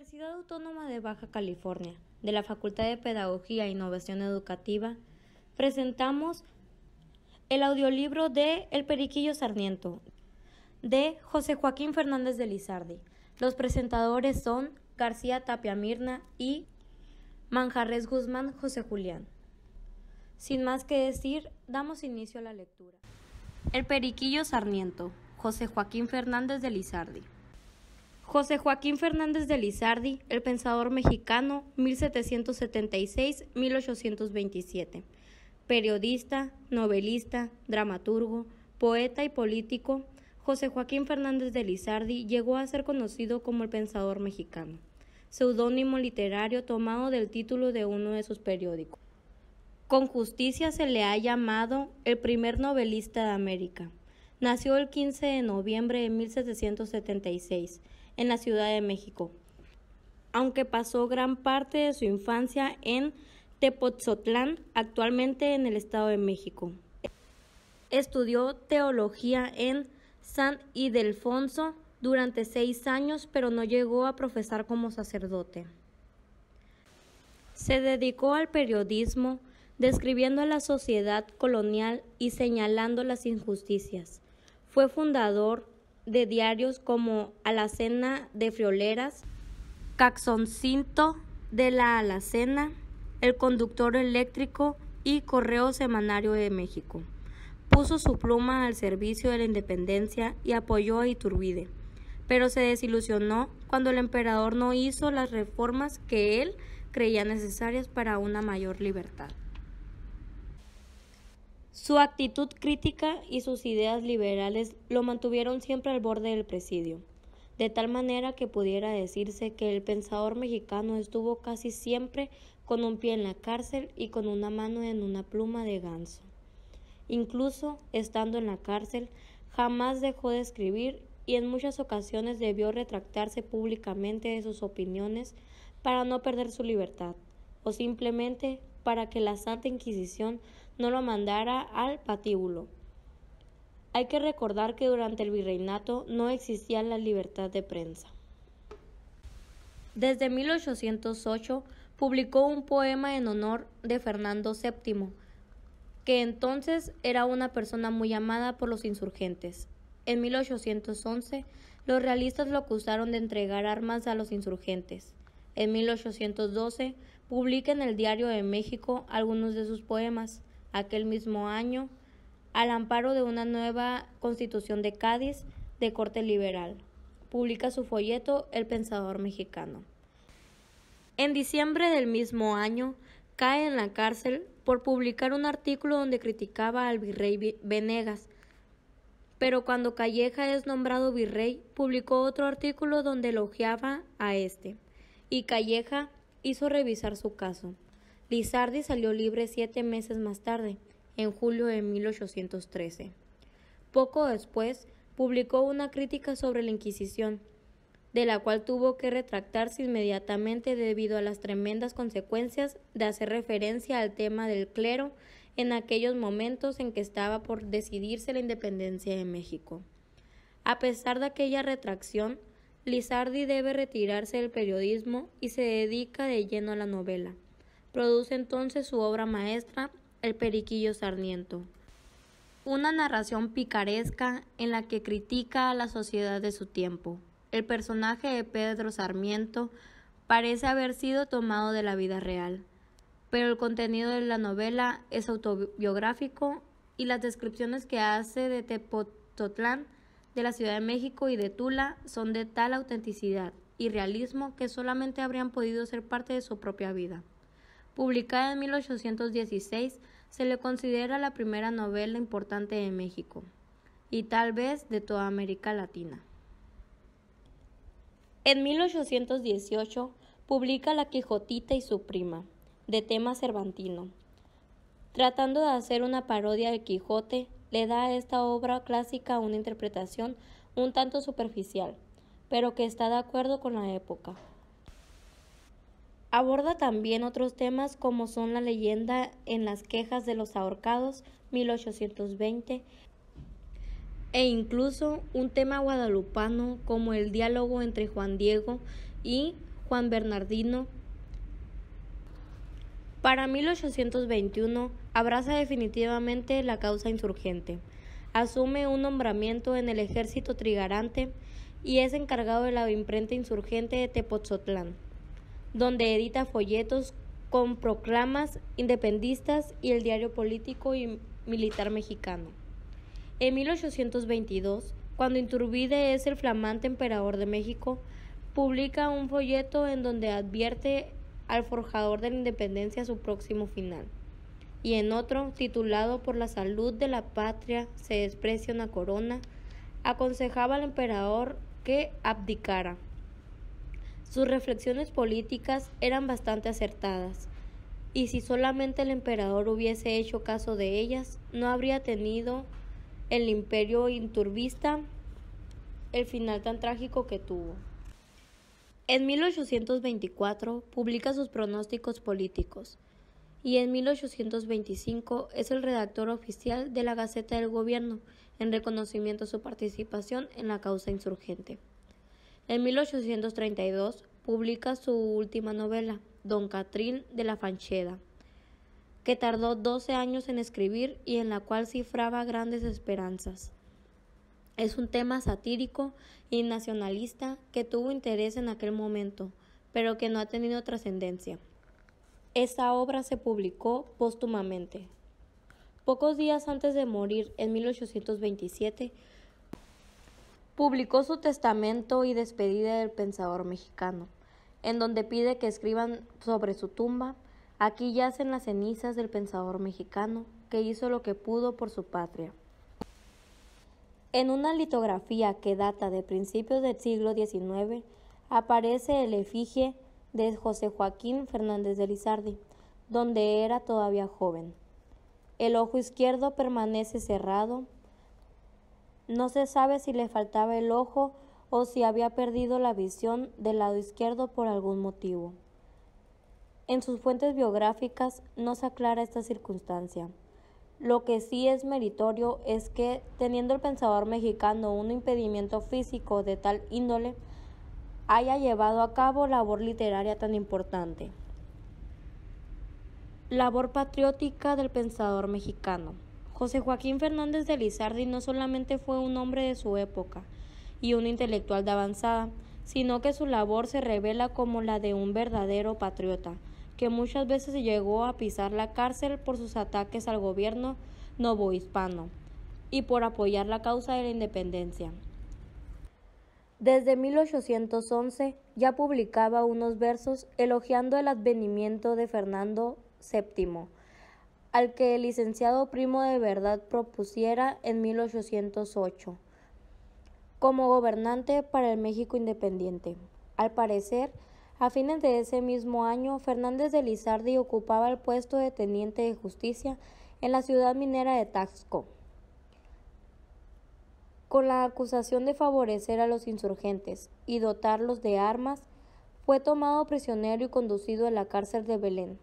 Universidad Autónoma de Baja California, de la Facultad de Pedagogía e Innovación Educativa, presentamos el audiolibro de El Periquillo Sarmiento, de José Joaquín Fernández de Lizardi. Los presentadores son García Tapia Mirna y Manjarres Guzmán José Julián. Sin más que decir, damos inicio a la lectura. El Periquillo Sarmiento, José Joaquín Fernández de Lizardi. José Joaquín Fernández de Lizardi, El Pensador Mexicano, 1776-1827. Periodista, novelista, dramaturgo, poeta y político, José Joaquín Fernández de Lizardi llegó a ser conocido como el Pensador Mexicano, seudónimo literario tomado del título de uno de sus periódicos. Con justicia se le ha llamado el primer novelista de América. Nació el 15 de noviembre de 1776 en la Ciudad de México, aunque pasó gran parte de su infancia en Tepoztlán, actualmente en el Estado de México. Estudió teología en San Idelfonso durante seis años, pero no llegó a profesar como sacerdote. Se dedicó al periodismo, describiendo la sociedad colonial y señalando las injusticias. Fue fundador de diarios como Alacena de Frioleras, Caxoncinto de la Alacena, El Conductor Eléctrico y Correo Semanario de México. Puso su pluma al servicio de la independencia y apoyó a Iturbide, pero se desilusionó cuando el emperador no hizo las reformas que él creía necesarias para una mayor libertad. Su actitud crítica y sus ideas liberales lo mantuvieron siempre al borde del presidio, de tal manera que pudiera decirse que el pensador mexicano estuvo casi siempre con un pie en la cárcel y con una mano en una pluma de ganso. Incluso estando en la cárcel, jamás dejó de escribir y en muchas ocasiones debió retractarse públicamente de sus opiniones para no perder su libertad, o simplemente para que la Santa Inquisición no lo mandara al patíbulo. Hay que recordar que durante el virreinato no existía la libertad de prensa. Desde 1808 publicó un poema en honor de Fernando VII, que entonces era una persona muy amada por los insurgentes. En 1811, los realistas lo acusaron de entregar armas a los insurgentes. En 1812, publica en el Diario de México algunos de sus poemas aquel mismo año, al amparo de una nueva constitución de Cádiz de corte liberal. Publica su folleto El Pensador Mexicano. En diciembre del mismo año, cae en la cárcel por publicar un artículo donde criticaba al virrey Venegas, pero cuando Calleja es nombrado virrey, publicó otro artículo donde elogiaba a este, y Calleja hizo revisar su caso. Lizardi salió libre siete meses más tarde, en julio de 1813. Poco después, publicó una crítica sobre la Inquisición, de la cual tuvo que retractarse inmediatamente debido a las tremendas consecuencias de hacer referencia al tema del clero en aquellos momentos en que estaba por decidirse la independencia de México. A pesar de aquella retracción, Lizardi debe retirarse del periodismo y se dedica de lleno a la novela. Produce entonces su obra maestra, El Periquillo Sarmiento, una narración picaresca en la que critica a la sociedad de su tiempo. El personaje de Pedro Sarmiento parece haber sido tomado de la vida real, pero el contenido de la novela es autobiográfico y las descripciones que hace de Tepototlán, de la Ciudad de México y de Tula son de tal autenticidad y realismo que solamente habrían podido ser parte de su propia vida. Publicada en 1816, se le considera la primera novela importante de México y tal vez de toda América Latina. En 1818 publica La Quijotita y su prima, de tema cervantino. Tratando de hacer una parodia de Quijote, le da a esta obra clásica una interpretación un tanto superficial, pero que está de acuerdo con la época. Aborda también otros temas como son la leyenda en las quejas de los ahorcados 1820 e incluso un tema guadalupano como el diálogo entre Juan Diego y Juan Bernardino. Para 1821 abraza definitivamente la causa insurgente, asume un nombramiento en el ejército trigarante y es encargado de la imprenta insurgente de Tepoztlán donde edita folletos con proclamas independistas y el diario político y militar mexicano. En 1822, cuando Inturbide es el flamante emperador de México, publica un folleto en donde advierte al forjador de la independencia su próximo final. Y en otro, titulado Por la salud de la patria se desprecia una corona, aconsejaba al emperador que abdicara. Sus reflexiones políticas eran bastante acertadas, y si solamente el emperador hubiese hecho caso de ellas, no habría tenido el imperio inturbista el final tan trágico que tuvo. En 1824 publica sus pronósticos políticos y en 1825 es el redactor oficial de la Gaceta del Gobierno en reconocimiento a su participación en la causa insurgente. En 1832 publica su última novela, Don Catrín de la Fancheda, que tardó 12 años en escribir y en la cual cifraba grandes esperanzas. Es un tema satírico y nacionalista que tuvo interés en aquel momento, pero que no ha tenido trascendencia. Esta obra se publicó póstumamente. Pocos días antes de morir, en 1827, publicó su testamento y despedida del pensador mexicano, en donde pide que escriban sobre su tumba, aquí yacen las cenizas del pensador mexicano que hizo lo que pudo por su patria. En una litografía que data de principios del siglo XIX, aparece el efigie de José Joaquín Fernández de Lizardi, donde era todavía joven. El ojo izquierdo permanece cerrado, no se sabe si le faltaba el ojo o si había perdido la visión del lado izquierdo por algún motivo. En sus fuentes biográficas no se aclara esta circunstancia. Lo que sí es meritorio es que, teniendo el pensador mexicano un impedimento físico de tal índole, haya llevado a cabo labor literaria tan importante. Labor patriótica del pensador mexicano. José Joaquín Fernández de Lizardi no solamente fue un hombre de su época y un intelectual de avanzada, sino que su labor se revela como la de un verdadero patriota, que muchas veces llegó a pisar la cárcel por sus ataques al gobierno novohispano y por apoyar la causa de la independencia. Desde 1811 ya publicaba unos versos elogiando el advenimiento de Fernando VII al que el licenciado Primo de Verdad propusiera en 1808 como gobernante para el México independiente. Al parecer, a fines de ese mismo año, Fernández de Lizardi ocupaba el puesto de teniente de justicia en la ciudad minera de Taxco, con la acusación de favorecer a los insurgentes y dotarlos de armas, fue tomado prisionero y conducido a la cárcel de Belén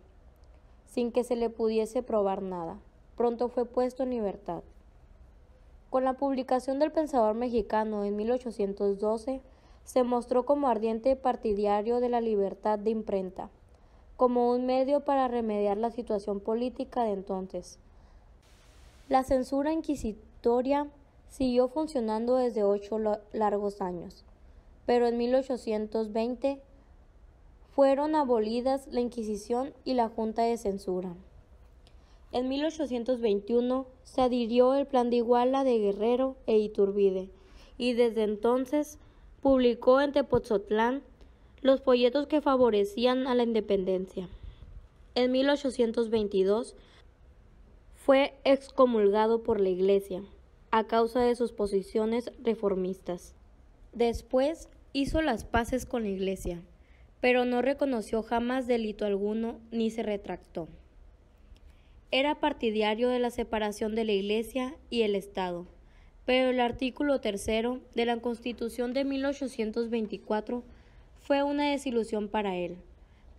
sin que se le pudiese probar nada. Pronto fue puesto en libertad. Con la publicación del Pensador mexicano en 1812, se mostró como ardiente partidario de la libertad de imprenta, como un medio para remediar la situación política de entonces. La censura inquisitoria siguió funcionando desde ocho largos años, pero en 1820 fueron abolidas la Inquisición y la Junta de Censura. En 1821 se adhirió el Plan de Iguala de Guerrero e Iturbide y desde entonces publicó en Tepozotlán los folletos que favorecían a la independencia. En 1822 fue excomulgado por la Iglesia a causa de sus posiciones reformistas. Después hizo las paces con la Iglesia pero no reconoció jamás delito alguno ni se retractó. Era partidario de la separación de la Iglesia y el Estado, pero el artículo tercero de la Constitución de 1824 fue una desilusión para él,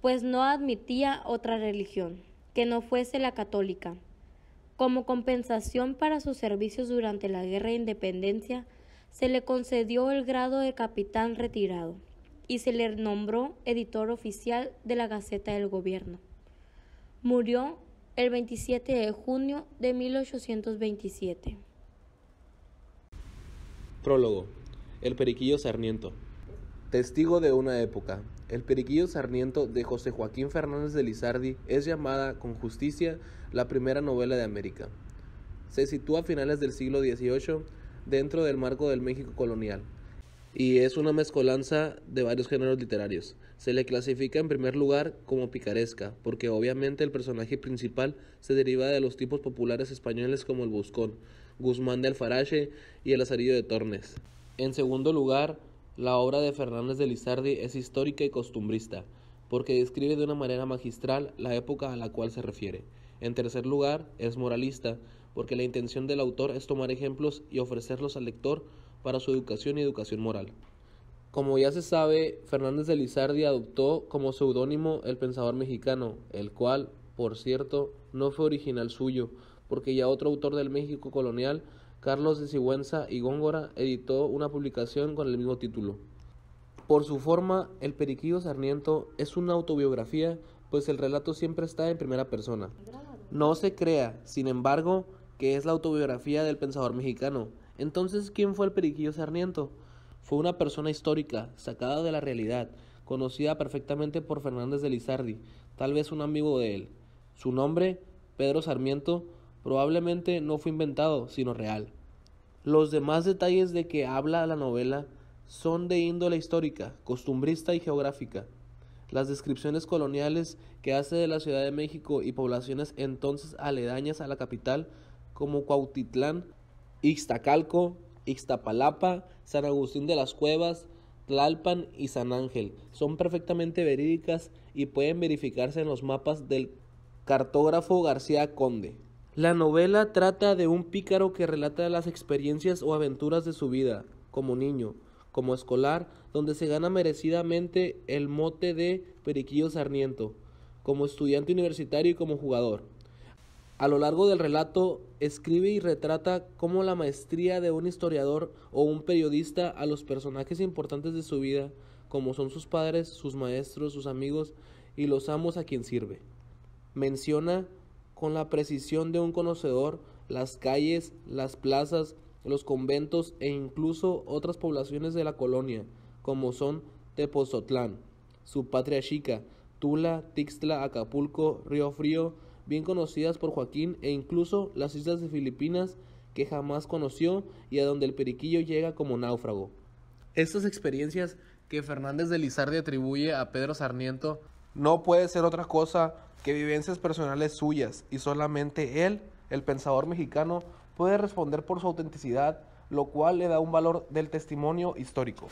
pues no admitía otra religión que no fuese la católica. Como compensación para sus servicios durante la Guerra de Independencia, se le concedió el grado de capitán retirado y se le nombró editor oficial de la Gaceta del Gobierno. Murió el 27 de junio de 1827. Prólogo. El Periquillo Sarmiento. Testigo de una época. El Periquillo Sarmiento de José Joaquín Fernández de Lizardi es llamada con justicia la primera novela de América. Se sitúa a finales del siglo XVIII dentro del marco del México colonial, y es una mezcolanza de varios géneros literarios. Se le clasifica en primer lugar como picaresca, porque obviamente el personaje principal se deriva de los tipos populares españoles como el Buscón, Guzmán de Alfarache y el Azarillo de Tornes. En segundo lugar, la obra de Fernández de Lizardi es histórica y costumbrista, porque describe de una manera magistral la época a la cual se refiere. En tercer lugar, es moralista, porque la intención del autor es tomar ejemplos y ofrecerlos al lector para su educación y educación moral. Como ya se sabe, Fernández de Lizardi adoptó como seudónimo el pensador mexicano, el cual, por cierto, no fue original suyo, porque ya otro autor del México colonial, Carlos de Sigüenza y Góngora, editó una publicación con el mismo título. Por su forma, El Periquillo Sarmiento es una autobiografía, pues el relato siempre está en primera persona. No se crea, sin embargo, que es la autobiografía del pensador mexicano, entonces, ¿quién fue el periquillo Sarmiento? Fue una persona histórica, sacada de la realidad, conocida perfectamente por Fernández de Lizardi, tal vez un amigo de él. Su nombre, Pedro Sarmiento, probablemente no fue inventado, sino real. Los demás detalles de que habla la novela son de índole histórica, costumbrista y geográfica. Las descripciones coloniales que hace de la Ciudad de México y poblaciones entonces aledañas a la capital, como Cuautitlán, Ixtacalco, Ixtapalapa, San Agustín de las Cuevas, Tlalpan y San Ángel. Son perfectamente verídicas y pueden verificarse en los mapas del cartógrafo García Conde. La novela trata de un pícaro que relata las experiencias o aventuras de su vida, como niño, como escolar, donde se gana merecidamente el mote de Periquillo Sarniento, como estudiante universitario y como jugador. A lo largo del relato, escribe y retrata cómo la maestría de un historiador o un periodista a los personajes importantes de su vida, como son sus padres, sus maestros, sus amigos y los amos a quien sirve. Menciona con la precisión de un conocedor las calles, las plazas, los conventos e incluso otras poblaciones de la colonia, como son Tepozotlán, su patria chica, Tula, Tixtla, Acapulco, Río Frío, bien conocidas por Joaquín e incluso las islas de Filipinas que jamás conoció y a donde el periquillo llega como náufrago. Estas experiencias que Fernández de Lizardi atribuye a Pedro Sarmiento no puede ser otra cosa que vivencias personales suyas y solamente él, el pensador mexicano, puede responder por su autenticidad, lo cual le da un valor del testimonio histórico.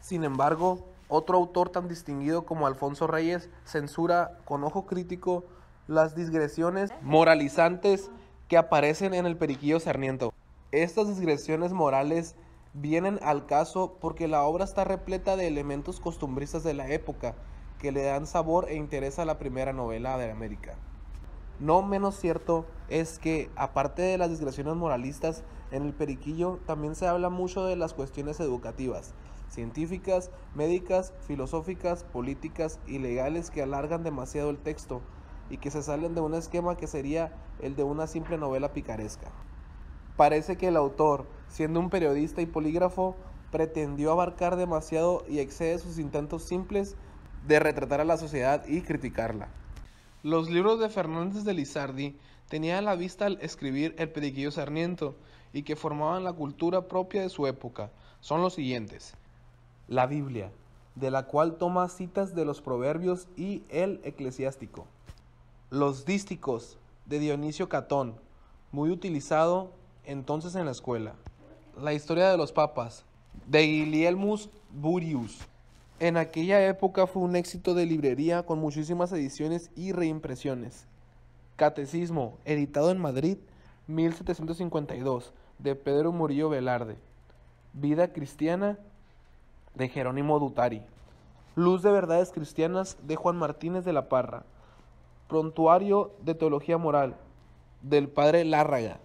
Sin embargo, otro autor tan distinguido como Alfonso Reyes censura con ojo crítico las disgresiones moralizantes que aparecen en el Periquillo Sarniento. Estas digresiones morales vienen al caso porque la obra está repleta de elementos costumbristas de la época que le dan sabor e interés a la primera novela de América. No menos cierto es que, aparte de las digresiones moralistas, en el Periquillo también se habla mucho de las cuestiones educativas, científicas, médicas, filosóficas, políticas y legales que alargan demasiado el texto y que se salen de un esquema que sería el de una simple novela picaresca. Parece que el autor, siendo un periodista y polígrafo, pretendió abarcar demasiado y excede sus intentos simples de retratar a la sociedad y criticarla. Los libros de Fernández de Lizardi tenía a la vista al escribir El Periquillo Sarmiento y que formaban la cultura propia de su época. Son los siguientes. La Biblia, de la cual toma citas de los proverbios y el eclesiástico. Los dísticos de Dionisio Catón, muy utilizado entonces en la escuela. La historia de los papas de Ilielmus Burius. En aquella época fue un éxito de librería con muchísimas ediciones y reimpresiones. Catecismo, editado en Madrid, 1752, de Pedro Murillo Velarde. Vida cristiana, de Jerónimo Dutari. Luz de verdades cristianas, de Juan Martínez de la Parra. Prontuario de Teología Moral del padre Lárraga.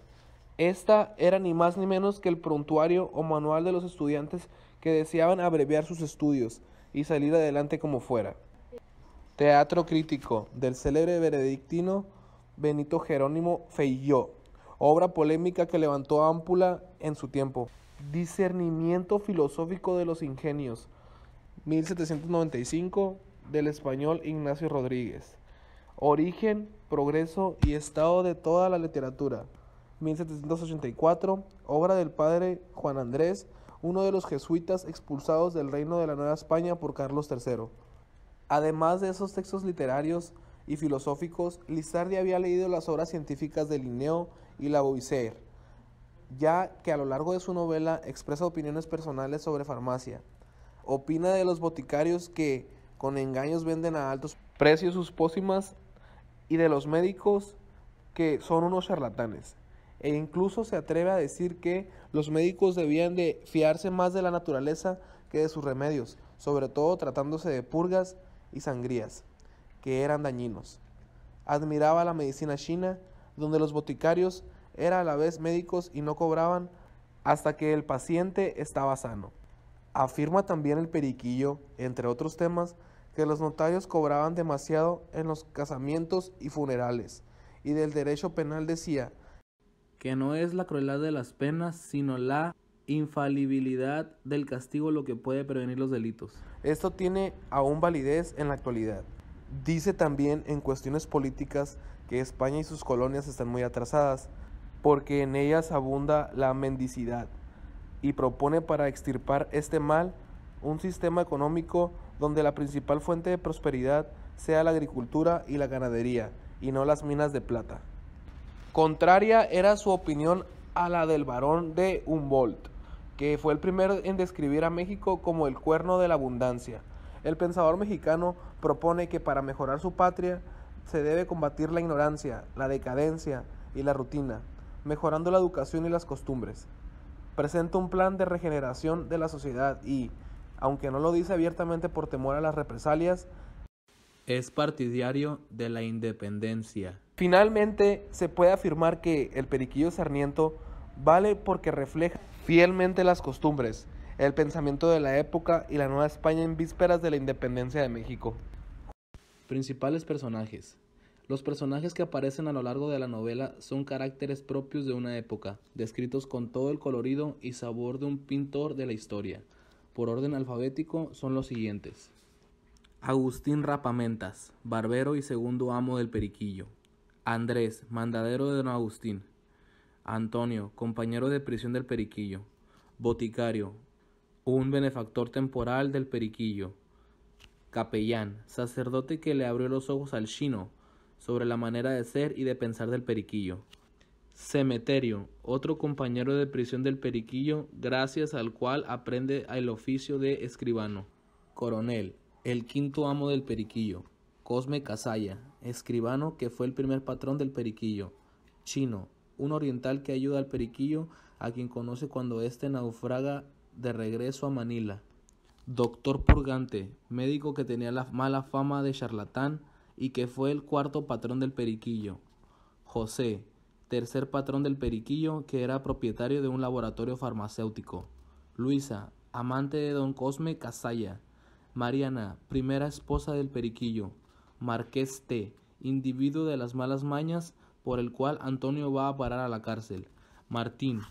Esta era ni más ni menos que el prontuario o manual de los estudiantes que deseaban abreviar sus estudios y salir adelante como fuera. Teatro crítico del célebre veredictino Benito Jerónimo Feilló, obra polémica que levantó ampula en su tiempo. Discernimiento filosófico de los ingenios, 1795, del español Ignacio Rodríguez. Origen, progreso y estado de toda la literatura. 1784, obra del padre Juan Andrés, uno de los jesuitas expulsados del reino de la Nueva España por Carlos III. Además de esos textos literarios y filosóficos, Lizardi había leído las obras científicas de Linneo y la Lavoisier, ya que a lo largo de su novela expresa opiniones personales sobre farmacia. Opina de los boticarios que con engaños venden a altos precios sus pócimas y de los médicos que son unos charlatanes. E incluso se atreve a decir que los médicos debían de fiarse más de la naturaleza que de sus remedios, sobre todo tratándose de purgas y sangrías, que eran dañinos. Admiraba la medicina china, donde los boticarios eran a la vez médicos y no cobraban hasta que el paciente estaba sano. Afirma también el periquillo, entre otros temas, que los notarios cobraban demasiado en los casamientos y funerales, y del derecho penal decía que no es la crueldad de las penas, sino la infalibilidad del castigo lo que puede prevenir los delitos. Esto tiene aún validez en la actualidad. Dice también en cuestiones políticas que España y sus colonias están muy atrasadas, porque en ellas abunda la mendicidad, y propone para extirpar este mal un sistema económico donde la principal fuente de prosperidad sea la agricultura y la ganadería, y no las minas de plata. Contraria era su opinión a la del barón de Humboldt, que fue el primero en describir a México como el cuerno de la abundancia. El pensador mexicano propone que para mejorar su patria se debe combatir la ignorancia, la decadencia y la rutina, mejorando la educación y las costumbres. Presenta un plan de regeneración de la sociedad y, aunque no lo dice abiertamente por temor a las represalias, es partidario de la independencia. Finalmente, se puede afirmar que el periquillo Sarmiento vale porque refleja fielmente las costumbres, el pensamiento de la época y la Nueva España en vísperas de la independencia de México. Principales personajes. Los personajes que aparecen a lo largo de la novela son caracteres propios de una época, descritos con todo el colorido y sabor de un pintor de la historia por orden alfabético son los siguientes. Agustín Rapamentas, barbero y segundo amo del Periquillo. Andrés, mandadero de don Agustín. Antonio, compañero de prisión del Periquillo. Boticario, un benefactor temporal del Periquillo. Capellán, sacerdote que le abrió los ojos al chino sobre la manera de ser y de pensar del Periquillo. Cemeterio, otro compañero de prisión del Periquillo, gracias al cual aprende el oficio de escribano. Coronel, el quinto amo del Periquillo. Cosme Casaya, escribano que fue el primer patrón del Periquillo. Chino, un oriental que ayuda al Periquillo, a quien conoce cuando este naufraga de regreso a Manila. Doctor Purgante, médico que tenía la mala fama de charlatán y que fue el cuarto patrón del Periquillo. José, tercer patrón del periquillo, que era propietario de un laboratorio farmacéutico. Luisa, amante de don Cosme Casalla. Mariana, primera esposa del periquillo. Marqués T, individuo de las malas mañas por el cual Antonio va a parar a la cárcel. Martín,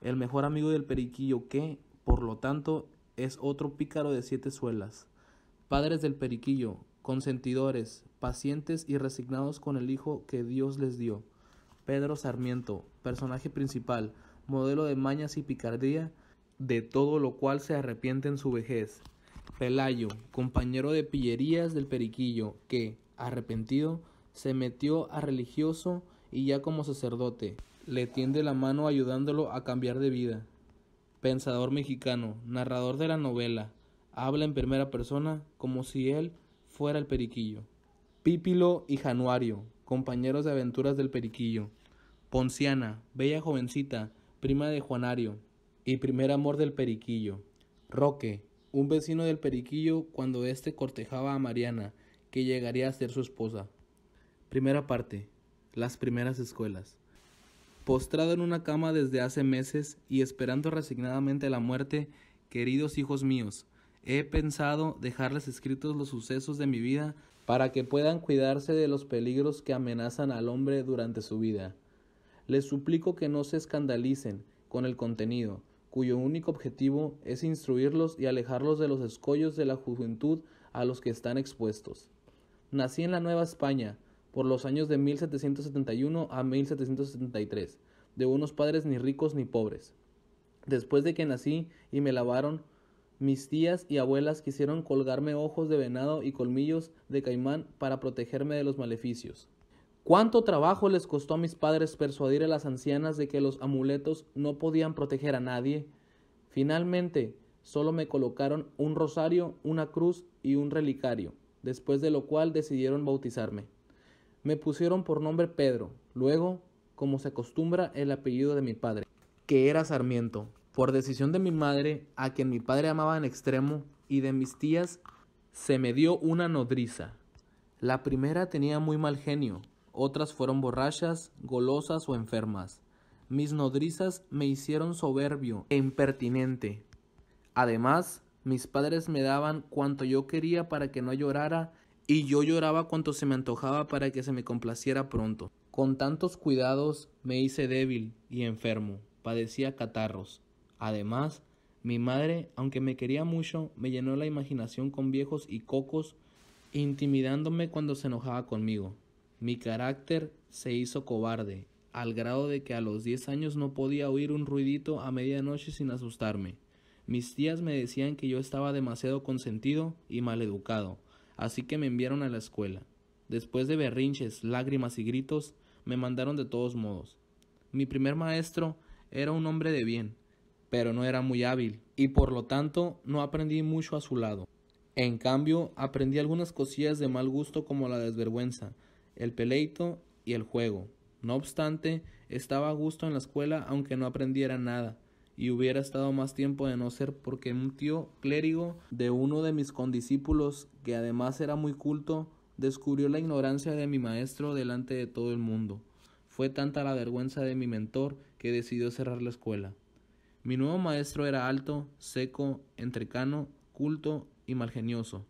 el mejor amigo del periquillo que, por lo tanto, es otro pícaro de siete suelas. Padres del periquillo, consentidores, pacientes y resignados con el hijo que Dios les dio. Pedro Sarmiento, personaje principal, modelo de mañas y picardía, de todo lo cual se arrepiente en su vejez. Pelayo, compañero de pillerías del Periquillo, que, arrepentido, se metió a religioso y ya como sacerdote, le tiende la mano ayudándolo a cambiar de vida. Pensador mexicano, narrador de la novela, habla en primera persona como si él fuera el periquillo. Pípilo y Januario, compañeros de aventuras del periquillo. Ponciana, bella jovencita, prima de Juanario y primer amor del periquillo. Roque, un vecino del periquillo cuando éste cortejaba a Mariana, que llegaría a ser su esposa. Primera parte. Las primeras escuelas. Postrado en una cama desde hace meses y esperando resignadamente la muerte, queridos hijos míos, he pensado dejarles escritos los sucesos de mi vida para que puedan cuidarse de los peligros que amenazan al hombre durante su vida. Les suplico que no se escandalicen con el contenido, cuyo único objetivo es instruirlos y alejarlos de los escollos de la juventud a los que están expuestos. Nací en la Nueva España, por los años de 1771 a 1773, de unos padres ni ricos ni pobres. Después de que nací y me lavaron, mis tías y abuelas quisieron colgarme ojos de venado y colmillos de caimán para protegerme de los maleficios. ¿Cuánto trabajo les costó a mis padres persuadir a las ancianas de que los amuletos no podían proteger a nadie? Finalmente, solo me colocaron un rosario, una cruz y un relicario, después de lo cual decidieron bautizarme. Me pusieron por nombre Pedro, luego, como se acostumbra, el apellido de mi padre, que era Sarmiento por decisión de mi madre, a quien mi padre amaba en extremo, y de mis tías, se me dio una nodriza. La primera tenía muy mal genio, otras fueron borrachas, golosas o enfermas. Mis nodrizas me hicieron soberbio e impertinente. Además, mis padres me daban cuanto yo quería para que no llorara y yo lloraba cuanto se me antojaba para que se me complaciera pronto. Con tantos cuidados me hice débil y enfermo, padecía catarros. Además, mi madre, aunque me quería mucho, me llenó la imaginación con viejos y cocos, intimidándome cuando se enojaba conmigo. Mi carácter se hizo cobarde, al grado de que a los 10 años no podía oír un ruidito a medianoche sin asustarme. Mis tías me decían que yo estaba demasiado consentido y maleducado, así que me enviaron a la escuela. Después de berrinches, lágrimas y gritos, me mandaron de todos modos. Mi primer maestro era un hombre de bien, pero no era muy hábil y por lo tanto no aprendí mucho a su lado. En cambio, aprendí algunas cosillas de mal gusto como la desvergüenza, el peleito y el juego. No obstante, estaba a gusto en la escuela aunque no aprendiera nada, y hubiera estado más tiempo de no ser porque un tío clérigo de uno de mis condiscípulos, que además era muy culto, descubrió la ignorancia de mi maestro delante de todo el mundo. Fue tanta la vergüenza de mi mentor que decidió cerrar la escuela. Mi nuevo maestro era alto, seco, entrecano, culto y malgenioso.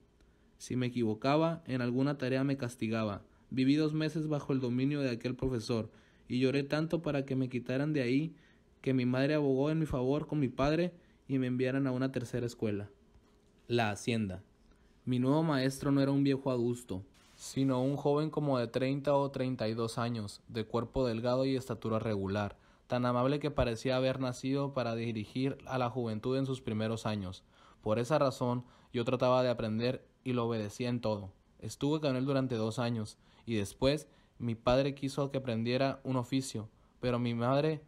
Si me equivocaba, en alguna tarea me castigaba. Viví dos meses bajo el dominio de aquel profesor, y lloré tanto para que me quitaran de ahí que mi madre abogó en mi favor con mi padre y me enviaran a una tercera escuela. La Hacienda. Mi nuevo maestro no era un viejo adusto, sino un joven como de treinta o dos años, de cuerpo delgado y estatura regular tan amable que parecía haber nacido para dirigir a la juventud en sus primeros años. Por esa razón yo trataba de aprender y lo obedecía en todo. Estuve con él durante dos años y después mi padre quiso que aprendiera un oficio, pero mi madre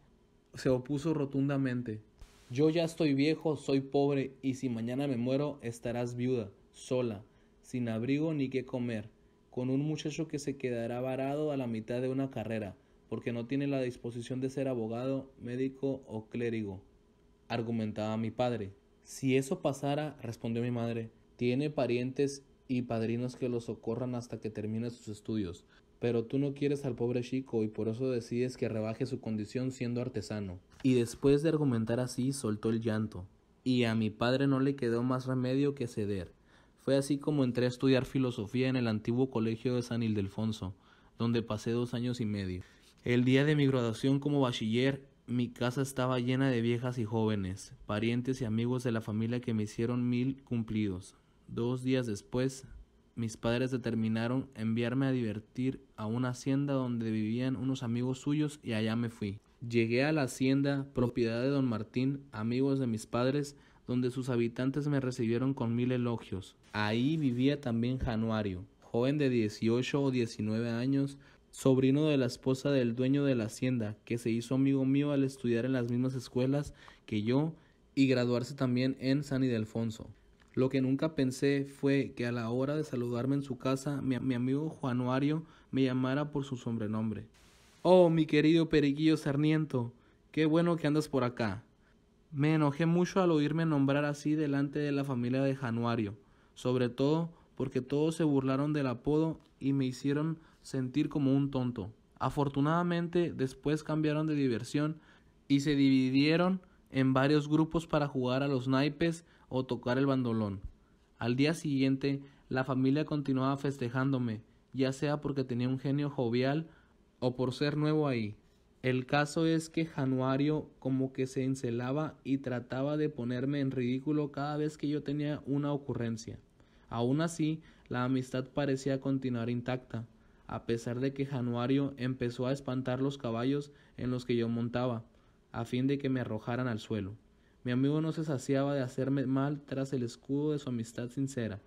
se opuso rotundamente. Yo ya estoy viejo, soy pobre y si mañana me muero estarás viuda, sola, sin abrigo ni qué comer, con un muchacho que se quedará varado a la mitad de una carrera porque no tiene la disposición de ser abogado, médico o clérigo, argumentaba mi padre. Si eso pasara, respondió mi madre, tiene parientes y padrinos que lo socorran hasta que termine sus estudios, pero tú no quieres al pobre chico y por eso decides que rebaje su condición siendo artesano. Y después de argumentar así, soltó el llanto, y a mi padre no le quedó más remedio que ceder. Fue así como entré a estudiar filosofía en el antiguo colegio de San Ildefonso, donde pasé dos años y medio. El día de mi graduación como bachiller, mi casa estaba llena de viejas y jóvenes, parientes y amigos de la familia que me hicieron mil cumplidos. Dos días después, mis padres determinaron enviarme a divertir a una hacienda donde vivían unos amigos suyos y allá me fui. Llegué a la hacienda, propiedad de don Martín, amigos de mis padres, donde sus habitantes me recibieron con mil elogios. Ahí vivía también Januario, joven de 18 o 19 años, sobrino de la esposa del dueño de la hacienda, que se hizo amigo mío al estudiar en las mismas escuelas que yo y graduarse también en San Ildefonso. Lo que nunca pensé fue que a la hora de saludarme en su casa, mi, amigo Juanuario me llamara por su sobrenombre. Oh, mi querido Periquillo Sarniento, qué bueno que andas por acá. Me enojé mucho al oírme nombrar así delante de la familia de Januario, sobre todo porque todos se burlaron del apodo y me hicieron sentir como un tonto. Afortunadamente después cambiaron de diversión y se dividieron en varios grupos para jugar a los naipes o tocar el bandolón. Al día siguiente, la familia continuaba festejándome, ya sea porque tenía un genio jovial o por ser nuevo ahí. El caso es que Januario como que se encelaba y trataba de ponerme en ridículo cada vez que yo tenía una ocurrencia. Aun así, la amistad parecía continuar intacta a pesar de que Januario empezó a espantar los caballos en los que yo montaba, a fin de que me arrojaran al suelo. Mi amigo no se saciaba de hacerme mal tras el escudo de su amistad sincera.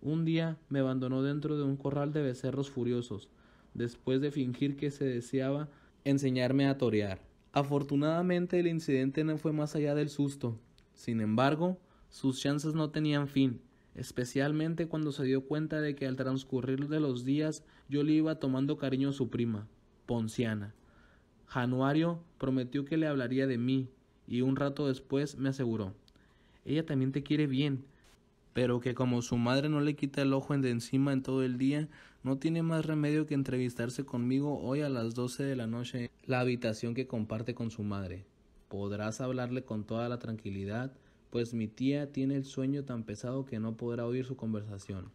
Un día me abandonó dentro de un corral de becerros furiosos, después de fingir que se deseaba enseñarme a torear. Afortunadamente el incidente no fue más allá del susto. Sin embargo, sus chances no tenían fin, especialmente cuando se dio cuenta de que al transcurrir de los días yo le iba tomando cariño a su prima, Ponciana. Januario prometió que le hablaría de mí, y un rato después me aseguró, ella también te quiere bien, pero que como su madre no le quita el ojo de encima en todo el día, no tiene más remedio que entrevistarse conmigo hoy a las doce de la noche en la habitación que comparte con su madre. Podrás hablarle con toda la tranquilidad pues mi tía tiene el sueño tan pesado que no podrá oír su conversación.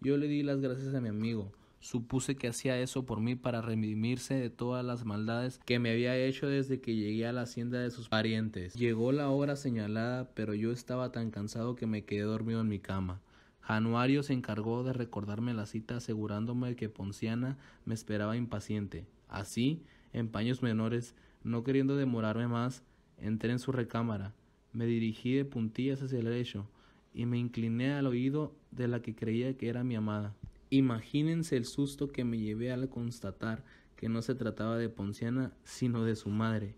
Yo le di las gracias a mi amigo, supuse que hacía eso por mí para redimirse de todas las maldades que me había hecho desde que llegué a la hacienda de sus parientes. Llegó la hora señalada, pero yo estaba tan cansado que me quedé dormido en mi cama. Januario se encargó de recordarme la cita asegurándome que Ponciana me esperaba impaciente. Así, en paños menores, no queriendo demorarme más, entré en su recámara. Me dirigí de puntillas hacia el lecho y me incliné al oído de la que creía que era mi amada. Imagínense el susto que me llevé al constatar que no se trataba de Ponciana, sino de su madre,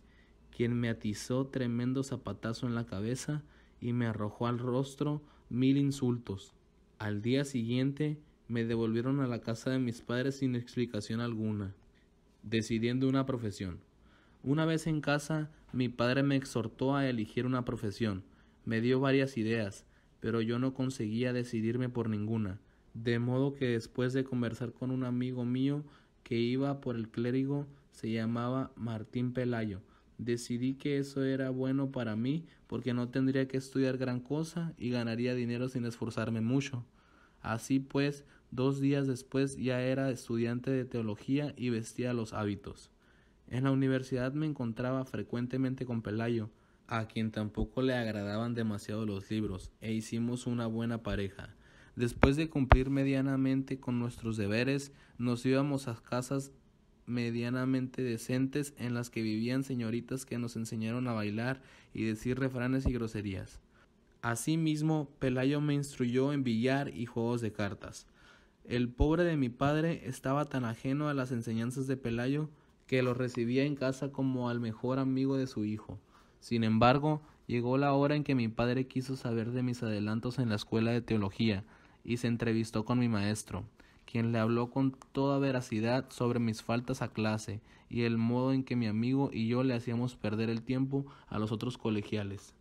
quien me atizó tremendo zapatazo en la cabeza y me arrojó al rostro mil insultos. Al día siguiente me devolvieron a la casa de mis padres sin explicación alguna, decidiendo una profesión. Una vez en casa, mi padre me exhortó a elegir una profesión. Me dio varias ideas, pero yo no conseguía decidirme por ninguna. De modo que después de conversar con un amigo mío que iba por el clérigo, se llamaba Martín Pelayo, decidí que eso era bueno para mí porque no tendría que estudiar gran cosa y ganaría dinero sin esforzarme mucho. Así pues, dos días después ya era estudiante de teología y vestía los hábitos. En la universidad me encontraba frecuentemente con Pelayo, a quien tampoco le agradaban demasiado los libros, e hicimos una buena pareja. Después de cumplir medianamente con nuestros deberes, nos íbamos a casas medianamente decentes en las que vivían señoritas que nos enseñaron a bailar y decir refranes y groserías. Asimismo, Pelayo me instruyó en billar y juegos de cartas. El pobre de mi padre estaba tan ajeno a las enseñanzas de Pelayo que lo recibía en casa como al mejor amigo de su hijo. Sin embargo, llegó la hora en que mi padre quiso saber de mis adelantos en la escuela de teología y se entrevistó con mi maestro, quien le habló con toda veracidad sobre mis faltas a clase y el modo en que mi amigo y yo le hacíamos perder el tiempo a los otros colegiales.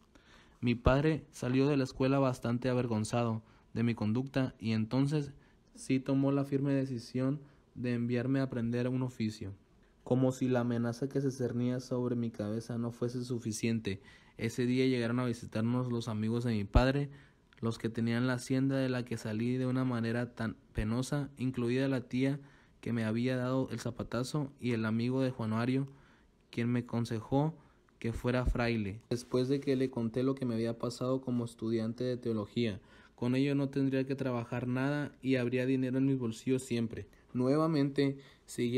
Mi padre salió de la escuela bastante avergonzado de mi conducta y entonces sí tomó la firme decisión de enviarme a aprender un oficio como si la amenaza que se cernía sobre mi cabeza no fuese suficiente. Ese día llegaron a visitarnos los amigos de mi padre, los que tenían la hacienda de la que salí de una manera tan penosa, incluida la tía que me había dado el zapatazo y el amigo de Juanuario, quien me aconsejó que fuera fraile, después de que le conté lo que me había pasado como estudiante de teología. Con ello no tendría que trabajar nada y habría dinero en mis bolsillos siempre. Nuevamente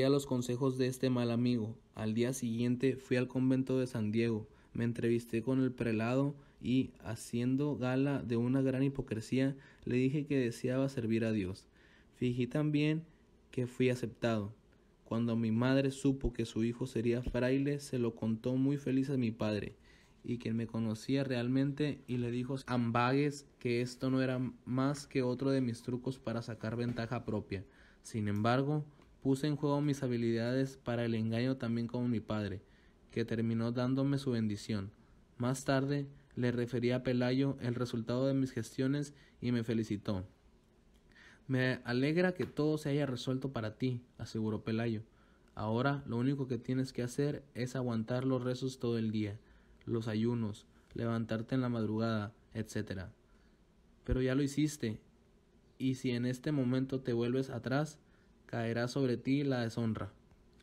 a los consejos de este mal amigo. Al día siguiente fui al convento de San Diego, me entrevisté con el prelado y, haciendo gala de una gran hipocresía, le dije que deseaba servir a Dios. Fijé también que fui aceptado. Cuando mi madre supo que su hijo sería fraile, se lo contó muy feliz a mi padre, y quien me conocía realmente, y le dijo ambagues que esto no era más que otro de mis trucos para sacar ventaja propia. Sin embargo, Puse en juego mis habilidades para el engaño también con mi padre, que terminó dándome su bendición. Más tarde le referí a Pelayo el resultado de mis gestiones y me felicitó. Me alegra que todo se haya resuelto para ti, aseguró Pelayo. Ahora lo único que tienes que hacer es aguantar los rezos todo el día, los ayunos, levantarte en la madrugada, etc. Pero ya lo hiciste, y si en este momento te vuelves atrás, caerá sobre ti la deshonra.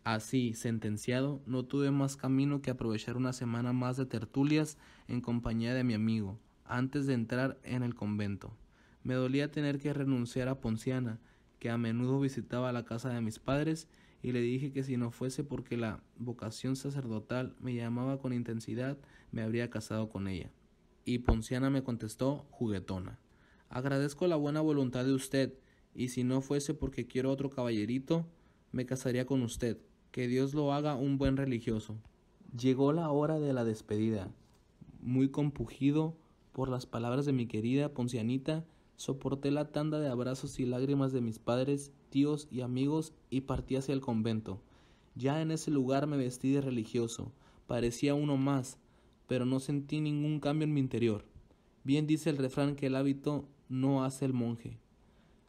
Así, sentenciado, no tuve más camino que aprovechar una semana más de tertulias en compañía de mi amigo, antes de entrar en el convento. Me dolía tener que renunciar a Ponciana, que a menudo visitaba la casa de mis padres, y le dije que si no fuese porque la vocación sacerdotal me llamaba con intensidad, me habría casado con ella. Y Ponciana me contestó juguetona. Agradezco la buena voluntad de usted, y si no fuese porque quiero otro caballerito, me casaría con usted. Que Dios lo haga un buen religioso. Llegó la hora de la despedida. Muy compugido por las palabras de mi querida Poncianita, soporté la tanda de abrazos y lágrimas de mis padres, tíos y amigos y partí hacia el convento. Ya en ese lugar me vestí de religioso, parecía uno más, pero no sentí ningún cambio en mi interior. Bien dice el refrán que el hábito no hace el monje.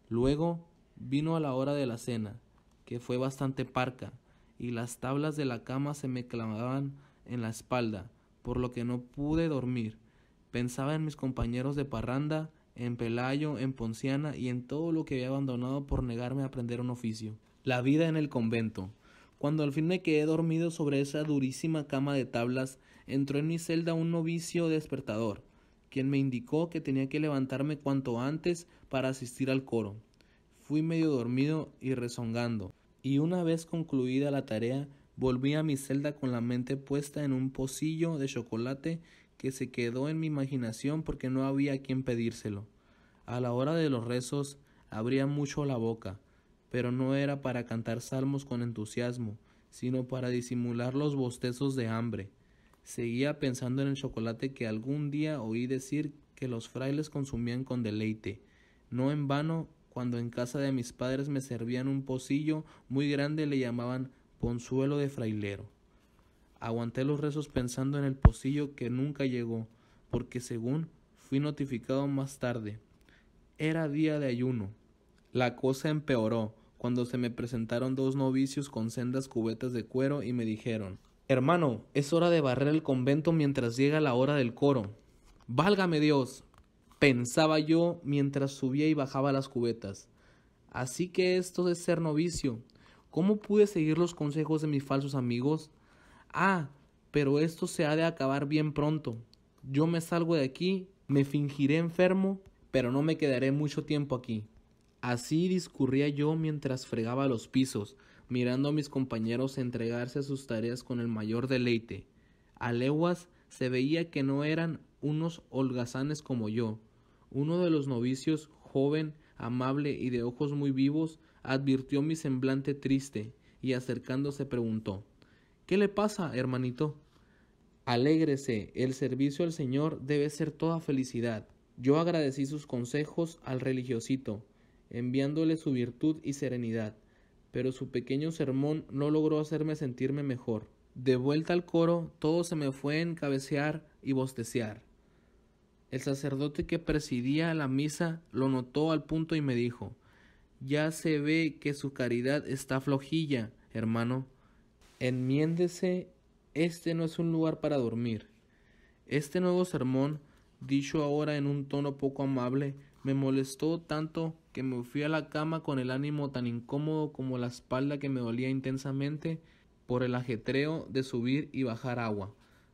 Luego vino a la hora de la cena, que fue bastante parca, y las tablas de la cama se me clavaban en la espalda, por lo que no pude dormir. Pensaba en mis compañeros de parranda, en Pelayo, en Ponciana y en todo lo que había abandonado por negarme a aprender un oficio. La vida en el convento. Cuando al fin me quedé dormido sobre esa durísima cama de tablas, entró en mi celda un novicio despertador, quien me indicó que tenía que levantarme cuanto antes para asistir al coro. Fui medio dormido y rezongando, y una vez concluida la tarea, volví a mi celda con la mente puesta en un pocillo de chocolate que se quedó en mi imaginación porque no había quien pedírselo. A la hora de los rezos abría mucho la boca, pero no era para cantar salmos con entusiasmo, sino para disimular los bostezos de hambre. Seguía pensando en el chocolate que algún día oí decir que los frailes consumían con deleite. No en vano, cuando en casa de mis padres me servían un pocillo muy grande le llamaban ponzuelo de frailero. Aguanté los rezos pensando en el pocillo que nunca llegó, porque según fui notificado más tarde. Era día de ayuno. La cosa empeoró cuando se me presentaron dos novicios con sendas cubetas de cuero y me dijeron Hermano, es hora de barrer el convento mientras llega la hora del coro. Válgame Dios, pensaba yo mientras subía y bajaba las cubetas. Así que esto es ser novicio. ¿Cómo pude seguir los consejos de mis falsos amigos? Ah, pero esto se ha de acabar bien pronto. Yo me salgo de aquí, me fingiré enfermo, pero no me quedaré mucho tiempo aquí. Así discurría yo mientras fregaba los pisos, mirando a mis compañeros entregarse a sus tareas con el mayor deleite. A leguas se veía que no eran unos holgazanes como yo. Uno de los novicios, joven, amable y de ojos muy vivos, advirtió mi semblante triste y acercándose preguntó ¿Qué le pasa, hermanito? Alégrese, el servicio al Señor debe ser toda felicidad. Yo agradecí sus consejos al religiosito, enviándole su virtud y serenidad pero su pequeño sermón no logró hacerme sentirme mejor. De vuelta al coro, todo se me fue en cabecear y bostecear. El sacerdote que presidía la misa lo notó al punto y me dijo Ya se ve que su caridad está flojilla, hermano. Enmiéndese, este no es un lugar para dormir. Este nuevo sermón, dicho ahora en un tono poco amable, me molestó tanto que me fui a la cama con el ánimo tan incómodo como la espalda que me dolía intensamente por el ajetreo de subir y bajar agua.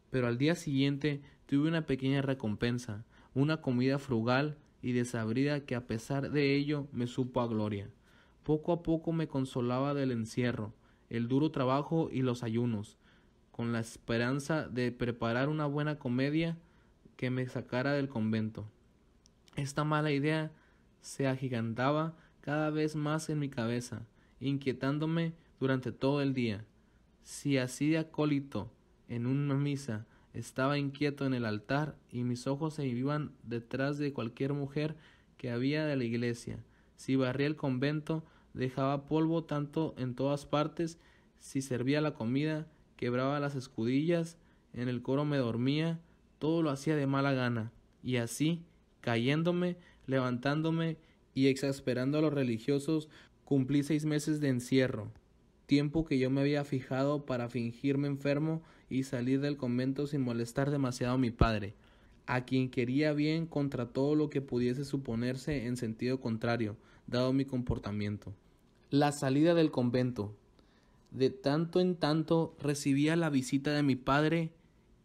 Pero al día siguiente tuve una pequeña recompensa, una comida frugal y desabrida que a pesar de ello me supo a gloria. Poco a poco me consolaba del encierro, el duro trabajo y los ayunos, con la esperanza de preparar una buena comedia que me sacara del convento. Esta mala idea se agigantaba cada vez más en mi cabeza, inquietándome durante todo el día. Si así de acólito en una misa estaba inquieto en el altar y mis ojos se iban detrás de cualquier mujer que había de la iglesia. Si barría el convento, dejaba polvo tanto en todas partes, si servía la comida, quebraba las escudillas, en el coro me dormía, todo lo hacía de mala gana, y así, cayéndome, levantándome y exasperando a los religiosos, cumplí seis meses de encierro, tiempo que yo me había fijado para fingirme enfermo y salir del convento sin molestar demasiado a mi padre, a quien quería bien contra todo lo que pudiese suponerse en sentido contrario, dado mi comportamiento. La salida del convento. De tanto en tanto recibía la visita de mi padre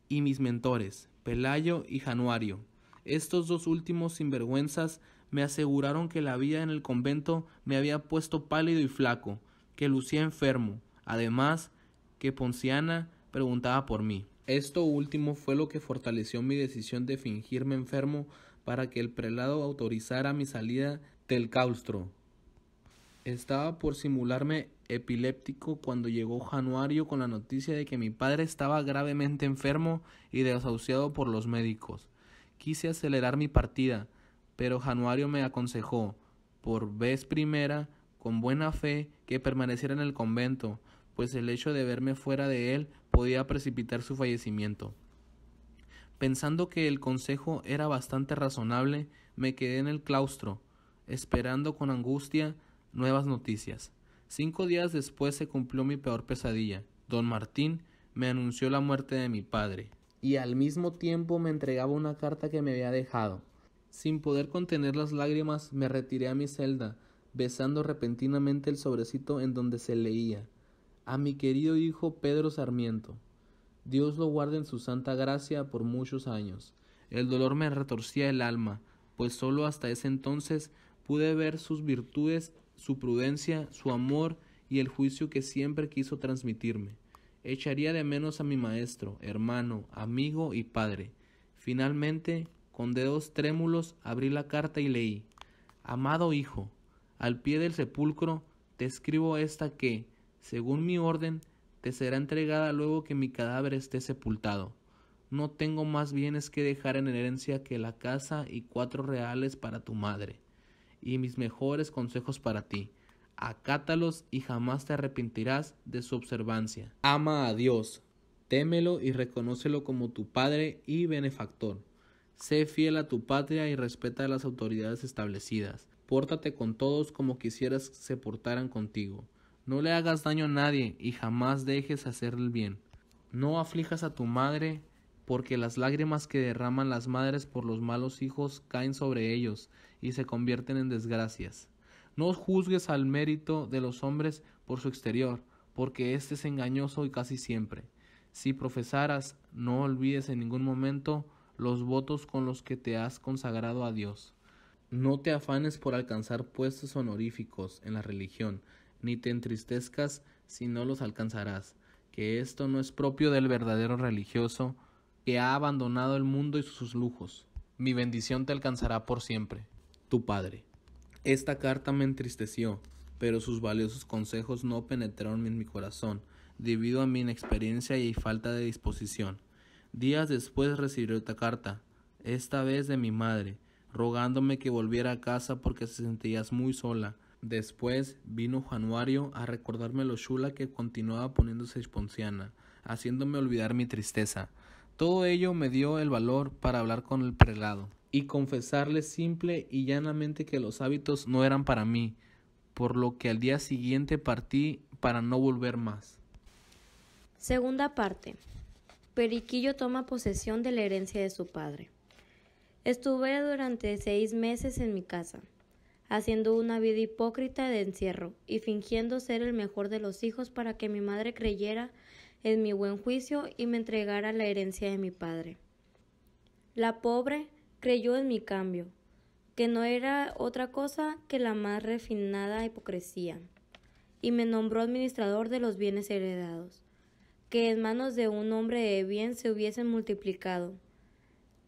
y mis mentores, Pelayo y Januario, estos dos últimos sinvergüenzas me aseguraron que la vida en el convento me había puesto pálido y flaco, que lucía enfermo, además que Ponciana preguntaba por mí. Esto último fue lo que fortaleció mi decisión de fingirme enfermo para que el prelado autorizara mi salida del claustro. Estaba por simularme epiléptico cuando llegó Januario con la noticia de que mi padre estaba gravemente enfermo y desahuciado por los médicos. Quise acelerar mi partida, pero Januario me aconsejó, por vez primera, con buena fe, que permaneciera en el convento, pues el hecho de verme fuera de él podía precipitar su fallecimiento. Pensando que el consejo era bastante razonable, me quedé en el claustro, esperando con angustia nuevas noticias. Cinco días después se cumplió mi peor pesadilla. Don Martín me anunció la muerte de mi padre y al mismo tiempo me entregaba una carta que me había dejado. Sin poder contener las lágrimas, me retiré a mi celda, besando repentinamente el sobrecito en donde se leía. A mi querido hijo Pedro Sarmiento. Dios lo guarde en su santa gracia por muchos años. El dolor me retorcía el alma, pues sólo hasta ese entonces pude ver sus virtudes, su prudencia, su amor y el juicio que siempre quiso transmitirme. Echaría de menos a mi maestro, hermano, amigo y padre. Finalmente, con dedos trémulos, abrí la carta y leí. Amado hijo, al pie del sepulcro, te escribo esta que, según mi orden, te será entregada luego que mi cadáver esté sepultado. No tengo más bienes que dejar en herencia que la casa y cuatro reales para tu madre, y mis mejores consejos para ti acátalos y jamás te arrepentirás de su observancia. Ama a Dios, témelo y reconócelo como tu Padre y benefactor. Sé fiel a tu patria y respeta las autoridades establecidas. Pórtate con todos como quisieras que se portaran contigo. No le hagas daño a nadie y jamás dejes hacer el bien. No aflijas a tu madre, porque las lágrimas que derraman las madres por los malos hijos caen sobre ellos y se convierten en desgracias. No juzgues al mérito de los hombres por su exterior, porque este es engañoso y casi siempre. Si profesaras, no olvides en ningún momento los votos con los que te has consagrado a Dios. No te afanes por alcanzar puestos honoríficos en la religión, ni te entristezcas si no los alcanzarás, que esto no es propio del verdadero religioso que ha abandonado el mundo y sus lujos. Mi bendición te alcanzará por siempre. Tu Padre. Esta carta me entristeció, pero sus valiosos consejos no penetraron en mi corazón, debido a mi inexperiencia y falta de disposición. Días después recibí otra carta, esta vez de mi madre, rogándome que volviera a casa porque se sentía muy sola. Después vino Januario a recordarme lo chula que continuaba poniéndose esponciana, haciéndome olvidar mi tristeza. Todo ello me dio el valor para hablar con el prelado y confesarle simple y llanamente que los hábitos no eran para mí, por lo que al día siguiente partí para no volver más. Segunda parte. Periquillo toma posesión de la herencia de su padre. Estuve durante seis meses en mi casa, haciendo una vida hipócrita de encierro y fingiendo ser el mejor de los hijos para que mi madre creyera en mi buen juicio y me entregara la herencia de mi padre. La pobre creyó en mi cambio, que no era otra cosa que la más refinada hipocresía, y me nombró administrador de los bienes heredados, que en manos de un hombre de bien se hubiesen multiplicado,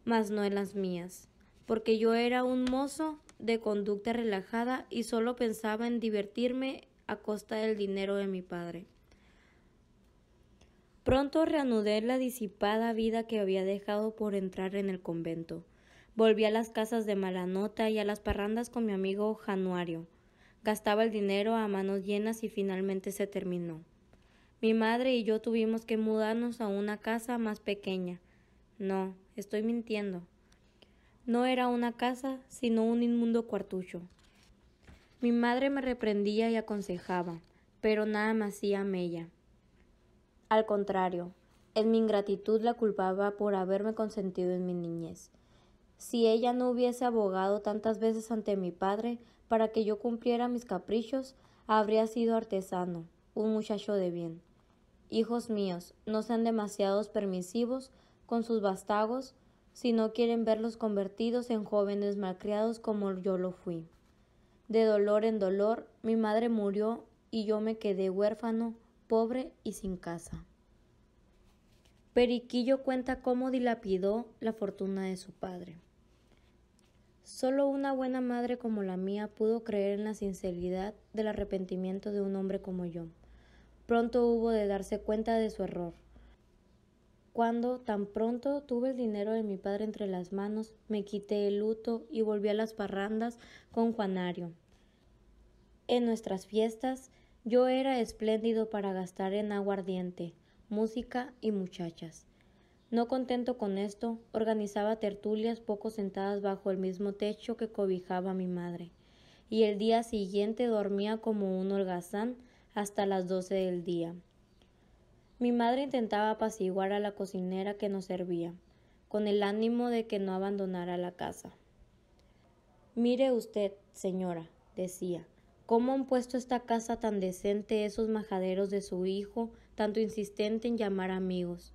mas no en las mías, porque yo era un mozo de conducta relajada y solo pensaba en divertirme a costa del dinero de mi padre. Pronto reanudé la disipada vida que había dejado por entrar en el convento. Volví a las casas de Malanota y a las parrandas con mi amigo Januario. Gastaba el dinero a manos llenas y finalmente se terminó. Mi madre y yo tuvimos que mudarnos a una casa más pequeña. No, estoy mintiendo. No era una casa, sino un inmundo cuartucho. Mi madre me reprendía y aconsejaba, pero nada me hacía mella. Al contrario, en mi ingratitud la culpaba por haberme consentido en mi niñez si ella no hubiese abogado tantas veces ante mi padre para que yo cumpliera mis caprichos, habría sido artesano, un muchacho de bien. Hijos míos, no sean demasiados permisivos con sus bastagos si no quieren verlos convertidos en jóvenes malcriados como yo lo fui. De dolor en dolor, mi madre murió y yo me quedé huérfano, pobre y sin casa. Periquillo cuenta cómo dilapidó la fortuna de su padre. Solo una buena madre como la mía pudo creer en la sinceridad del arrepentimiento de un hombre como yo. Pronto hubo de darse cuenta de su error. Cuando, tan pronto, tuve el dinero de mi padre entre las manos, me quité el luto y volví a las parrandas con Juanario. En nuestras fiestas, yo era espléndido para gastar en aguardiente, música y muchachas. No contento con esto, organizaba tertulias poco sentadas bajo el mismo techo que cobijaba mi madre, y el día siguiente dormía como un holgazán hasta las doce del día. Mi madre intentaba apaciguar a la cocinera que nos servía, con el ánimo de que no abandonara la casa. Mire usted, señora, decía, cómo han puesto esta casa tan decente esos majaderos de su hijo, tanto insistente en llamar amigos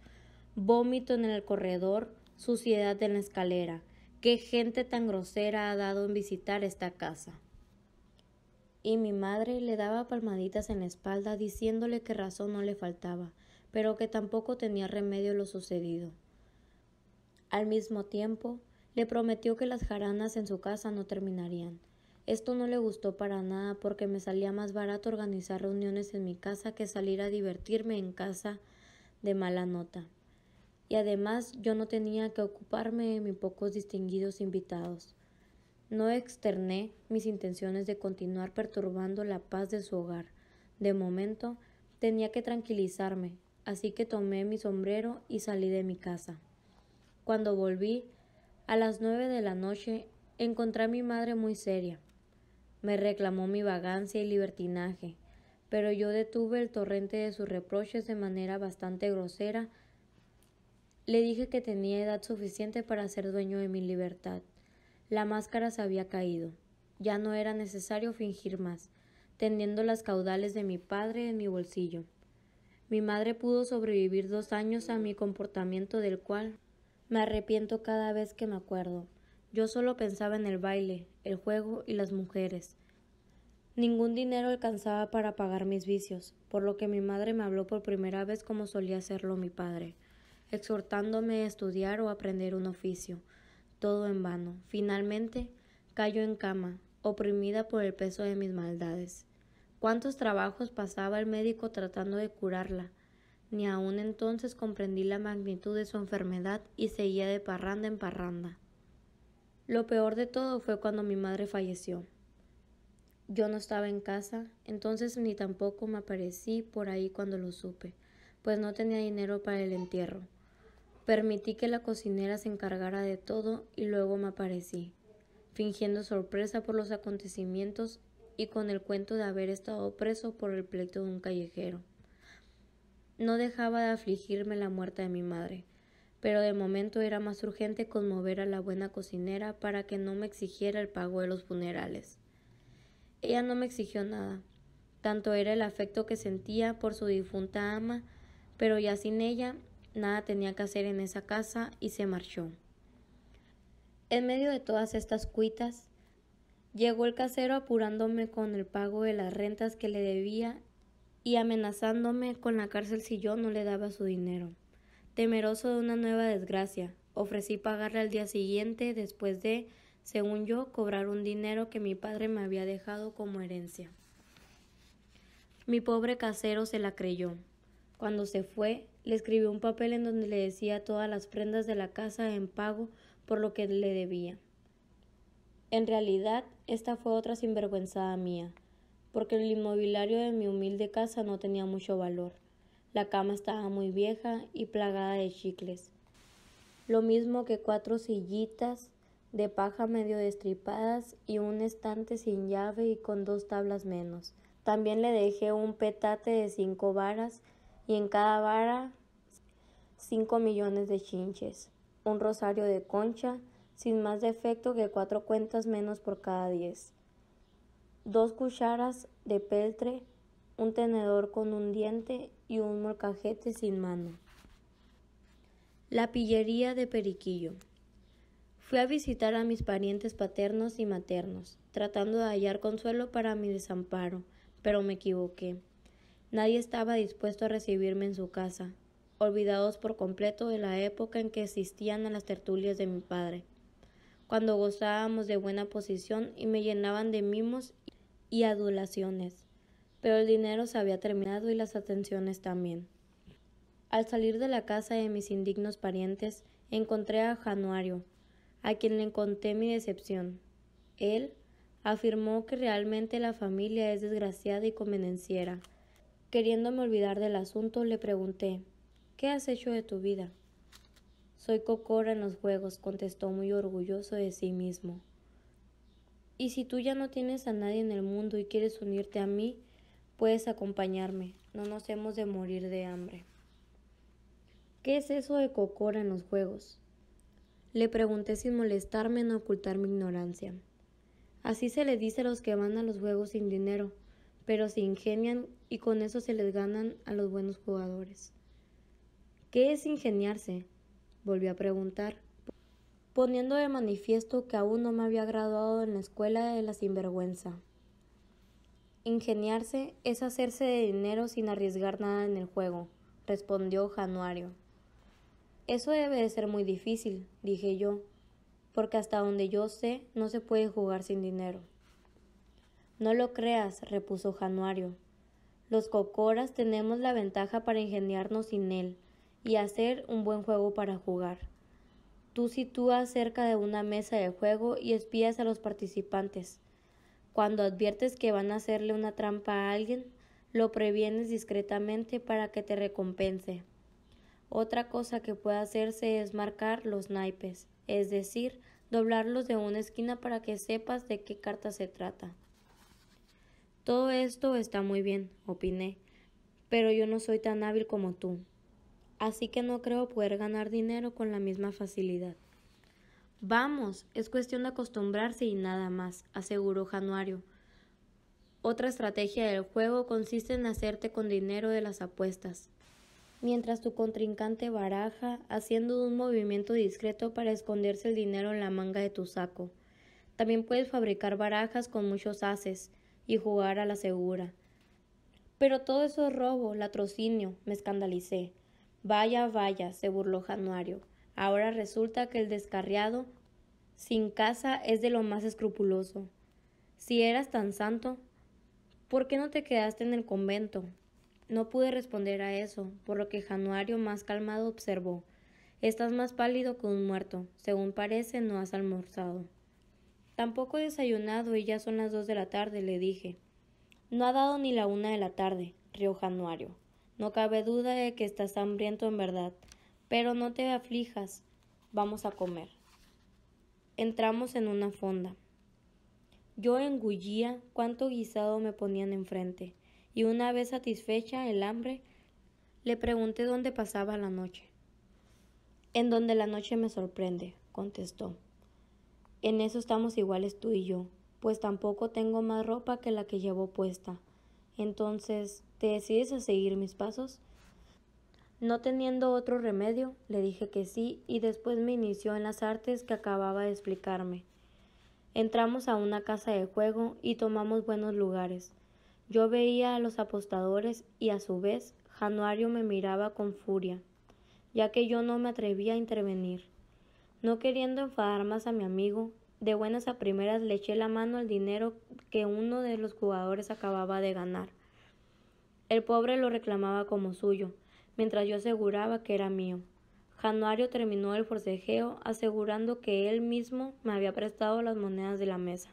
vómito en el corredor, suciedad en la escalera. ¿Qué gente tan grosera ha dado en visitar esta casa? Y mi madre le daba palmaditas en la espalda diciéndole que razón no le faltaba, pero que tampoco tenía remedio lo sucedido. Al mismo tiempo, le prometió que las jaranas en su casa no terminarían. Esto no le gustó para nada porque me salía más barato organizar reuniones en mi casa que salir a divertirme en casa de mala nota y además yo no tenía que ocuparme de mis pocos distinguidos invitados. No externé mis intenciones de continuar perturbando la paz de su hogar. De momento, tenía que tranquilizarme, así que tomé mi sombrero y salí de mi casa. Cuando volví, a las nueve de la noche, encontré a mi madre muy seria. Me reclamó mi vagancia y libertinaje, pero yo detuve el torrente de sus reproches de manera bastante grosera le dije que tenía edad suficiente para ser dueño de mi libertad. La máscara se había caído. Ya no era necesario fingir más, tendiendo las caudales de mi padre en mi bolsillo. Mi madre pudo sobrevivir dos años a mi comportamiento del cual me arrepiento cada vez que me acuerdo. Yo solo pensaba en el baile, el juego y las mujeres. Ningún dinero alcanzaba para pagar mis vicios, por lo que mi madre me habló por primera vez como solía hacerlo mi padre exhortándome a estudiar o aprender un oficio. Todo en vano. Finalmente, cayó en cama, oprimida por el peso de mis maldades. Cuántos trabajos pasaba el médico tratando de curarla. Ni aun entonces comprendí la magnitud de su enfermedad y seguía de parranda en parranda. Lo peor de todo fue cuando mi madre falleció. Yo no estaba en casa, entonces ni tampoco me aparecí por ahí cuando lo supe, pues no tenía dinero para el entierro. Permití que la cocinera se encargara de todo y luego me aparecí, fingiendo sorpresa por los acontecimientos y con el cuento de haber estado preso por el pleito de un callejero. No dejaba de afligirme la muerte de mi madre, pero de momento era más urgente conmover a la buena cocinera para que no me exigiera el pago de los funerales. Ella no me exigió nada, tanto era el afecto que sentía por su difunta ama, pero ya sin ella nada tenía que hacer en esa casa y se marchó. En medio de todas estas cuitas, llegó el casero apurándome con el pago de las rentas que le debía y amenazándome con la cárcel si yo no le daba su dinero. Temeroso de una nueva desgracia, ofrecí pagarle al día siguiente después de, según yo, cobrar un dinero que mi padre me había dejado como herencia. Mi pobre casero se la creyó. Cuando se fue, le escribió un papel en donde le decía todas las prendas de la casa en pago por lo que le debía. En realidad, esta fue otra sinvergüenzada mía, porque el inmobiliario de mi humilde casa no tenía mucho valor. La cama estaba muy vieja y plagada de chicles. Lo mismo que cuatro sillitas de paja medio destripadas y un estante sin llave y con dos tablas menos. También le dejé un petate de cinco varas y en cada vara cinco millones de chinches, un rosario de concha, sin más defecto que cuatro cuentas menos por cada diez, dos cucharas de peltre, un tenedor con un diente y un morcajete sin mano. La pillería de Periquillo. Fui a visitar a mis parientes paternos y maternos, tratando de hallar consuelo para mi desamparo, pero me equivoqué. Nadie estaba dispuesto a recibirme en su casa, olvidados por completo de la época en que existían a las tertulias de mi padre, cuando gozábamos de buena posición y me llenaban de mimos y adulaciones. Pero el dinero se había terminado y las atenciones también. Al salir de la casa de mis indignos parientes, encontré a Januario, a quien le conté mi decepción. Él afirmó que realmente la familia es desgraciada y convenenciera, Queriéndome olvidar del asunto, le pregunté ¿Qué has hecho de tu vida? Soy cocora en los juegos, contestó muy orgulloso de sí mismo. Y si tú ya no tienes a nadie en el mundo y quieres unirte a mí, puedes acompañarme. No nos hemos de morir de hambre. ¿Qué es eso de cocora en los juegos? Le pregunté sin molestarme en ocultar mi ignorancia. Así se le dice a los que van a los juegos sin dinero, pero se ingenian y con eso se les ganan a los buenos jugadores. ¿Qué es ingeniarse? volvió a preguntar, poniendo de manifiesto que aún no me había graduado en la escuela de la sinvergüenza. Ingeniarse es hacerse de dinero sin arriesgar nada en el juego, respondió Januario. Eso debe de ser muy difícil, dije yo, porque hasta donde yo sé no se puede jugar sin dinero. No lo creas, repuso Januario. Los cocoras tenemos la ventaja para ingeniarnos sin él y hacer un buen juego para jugar. Tú sitúas cerca de una mesa de juego y espías a los participantes. Cuando adviertes que van a hacerle una trampa a alguien, lo previenes discretamente para que te recompense. Otra cosa que puede hacerse es marcar los naipes, es decir, doblarlos de una esquina para que sepas de qué carta se trata. Todo esto está muy bien, opiné, pero yo no soy tan hábil como tú, así que no creo poder ganar dinero con la misma facilidad. Vamos, es cuestión de acostumbrarse y nada más, aseguró Januario. Otra estrategia del juego consiste en hacerte con dinero de las apuestas. Mientras tu contrincante baraja, haciendo un movimiento discreto para esconderse el dinero en la manga de tu saco. También puedes fabricar barajas con muchos haces, y jugar a la segura. Pero todo eso es robo, latrocinio, me escandalicé. Vaya, vaya, se burló Januario. Ahora resulta que el descarriado sin casa es de lo más escrupuloso. Si eras tan santo, ¿por qué no te quedaste en el convento? No pude responder a eso, por lo que Januario más calmado observó. Estás más pálido que un muerto. Según parece, no has almorzado. Tampoco desayunado y ya son las dos de la tarde, le dije. No ha dado ni la una de la tarde, río Januario. No cabe duda de que estás hambriento en verdad, pero no te aflijas. Vamos a comer. Entramos en una fonda. Yo engullía cuánto guisado me ponían enfrente, y una vez satisfecha el hambre, le pregunté dónde pasaba la noche. En donde la noche me sorprende, contestó. En eso estamos iguales tú y yo, pues tampoco tengo más ropa que la que llevo puesta. Entonces, ¿te decides a seguir mis pasos? No teniendo otro remedio, le dije que sí y después me inició en las artes que acababa de explicarme. Entramos a una casa de juego y tomamos buenos lugares. Yo veía a los apostadores y a su vez Januario me miraba con furia, ya que yo no me atrevía a intervenir. No queriendo enfadar más a mi amigo, de buenas a primeras le eché la mano al dinero que uno de los jugadores acababa de ganar. El pobre lo reclamaba como suyo, mientras yo aseguraba que era mío. Januario terminó el forcejeo asegurando que él mismo me había prestado las monedas de la mesa.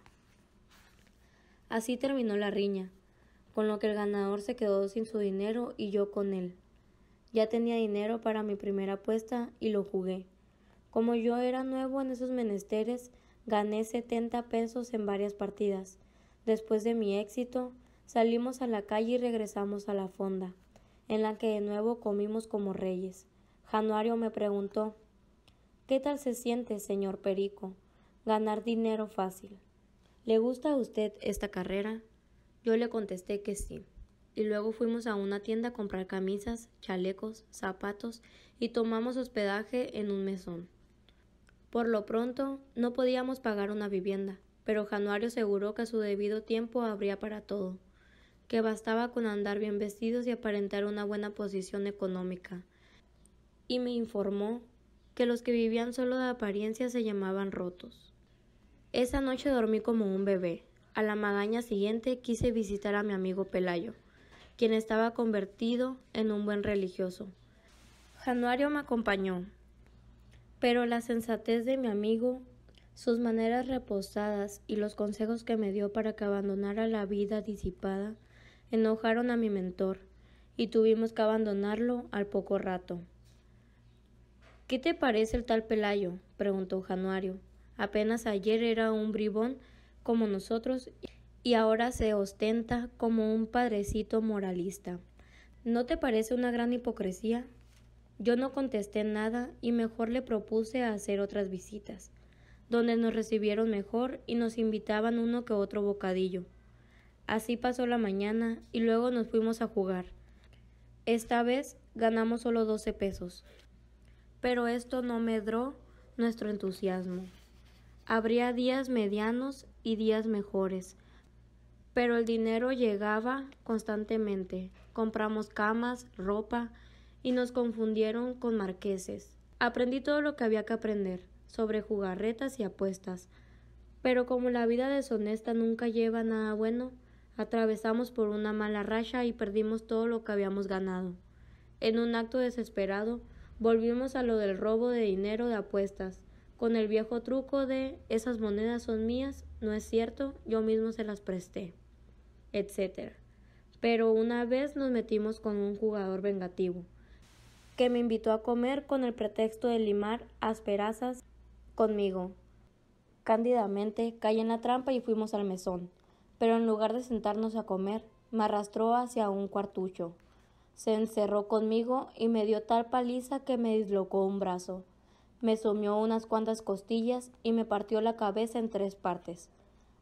Así terminó la riña, con lo que el ganador se quedó sin su dinero y yo con él. Ya tenía dinero para mi primera apuesta y lo jugué. Como yo era nuevo en esos menesteres, gané 70 pesos en varias partidas. Después de mi éxito, salimos a la calle y regresamos a la fonda, en la que de nuevo comimos como reyes. Januario me preguntó ¿Qué tal se siente, señor Perico? Ganar dinero fácil. ¿Le gusta a usted esta carrera? Yo le contesté que sí. Y luego fuimos a una tienda a comprar camisas, chalecos, zapatos y tomamos hospedaje en un mesón. Por lo pronto, no podíamos pagar una vivienda, pero Januario aseguró que a su debido tiempo habría para todo, que bastaba con andar bien vestidos y aparentar una buena posición económica. Y me informó que los que vivían solo de apariencia se llamaban rotos. Esa noche dormí como un bebé. A la magaña siguiente quise visitar a mi amigo Pelayo, quien estaba convertido en un buen religioso. Januario me acompañó, pero la sensatez de mi amigo, sus maneras reposadas y los consejos que me dio para que abandonara la vida disipada, enojaron a mi mentor, y tuvimos que abandonarlo al poco rato. ¿Qué te parece el tal Pelayo? preguntó Januario. Apenas ayer era un bribón como nosotros y ahora se ostenta como un padrecito moralista. ¿No te parece una gran hipocresía? Yo no contesté nada y mejor le propuse hacer otras visitas, donde nos recibieron mejor y nos invitaban uno que otro bocadillo. Así pasó la mañana y luego nos fuimos a jugar. Esta vez ganamos solo 12 pesos. Pero esto no medró nuestro entusiasmo. Habría días medianos y días mejores, pero el dinero llegaba constantemente. Compramos camas, ropa, y nos confundieron con marqueses. Aprendí todo lo que había que aprender sobre jugarretas y apuestas. Pero como la vida deshonesta nunca lleva nada bueno, atravesamos por una mala racha y perdimos todo lo que habíamos ganado. En un acto desesperado, volvimos a lo del robo de dinero de apuestas, con el viejo truco de esas monedas son mías, no es cierto, yo mismo se las presté, etc. Pero una vez nos metimos con un jugador vengativo, que me invitó a comer con el pretexto de limar asperazas conmigo. Cándidamente caí en la trampa y fuimos al mesón, pero en lugar de sentarnos a comer, me arrastró hacia un cuartucho. Se encerró conmigo y me dio tal paliza que me dislocó un brazo. Me sumió unas cuantas costillas y me partió la cabeza en tres partes.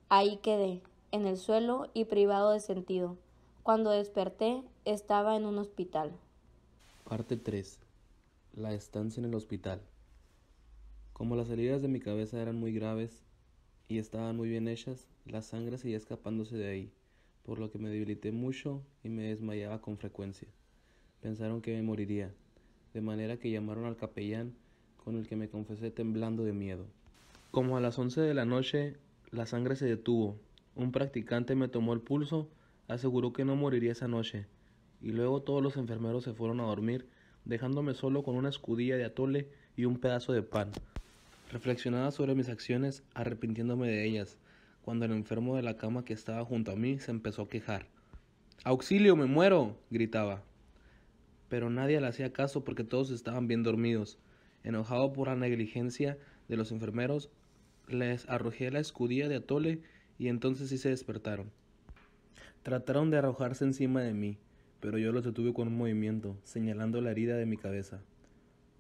Ahí quedé, en el suelo y privado de sentido. Cuando desperté, estaba en un hospital. Parte 3. La estancia en el hospital. Como las heridas de mi cabeza eran muy graves y estaban muy bien hechas, la sangre seguía escapándose de ahí, por lo que me debilité mucho y me desmayaba con frecuencia. Pensaron que me moriría, de manera que llamaron al capellán con el que me confesé temblando de miedo. Como a las 11 de la noche, la sangre se detuvo. Un practicante me tomó el pulso, aseguró que no moriría esa noche y luego todos los enfermeros se fueron a dormir, dejándome solo con una escudilla de atole y un pedazo de pan. Reflexionaba sobre mis acciones, arrepintiéndome de ellas, cuando el enfermo de la cama que estaba junto a mí se empezó a quejar. ¡Auxilio, me muero! gritaba. Pero nadie le hacía caso porque todos estaban bien dormidos. Enojado por la negligencia de los enfermeros, les arrojé la escudilla de atole y entonces sí se despertaron. Trataron de arrojarse encima de mí, pero yo lo detuve con un movimiento, señalando la herida de mi cabeza.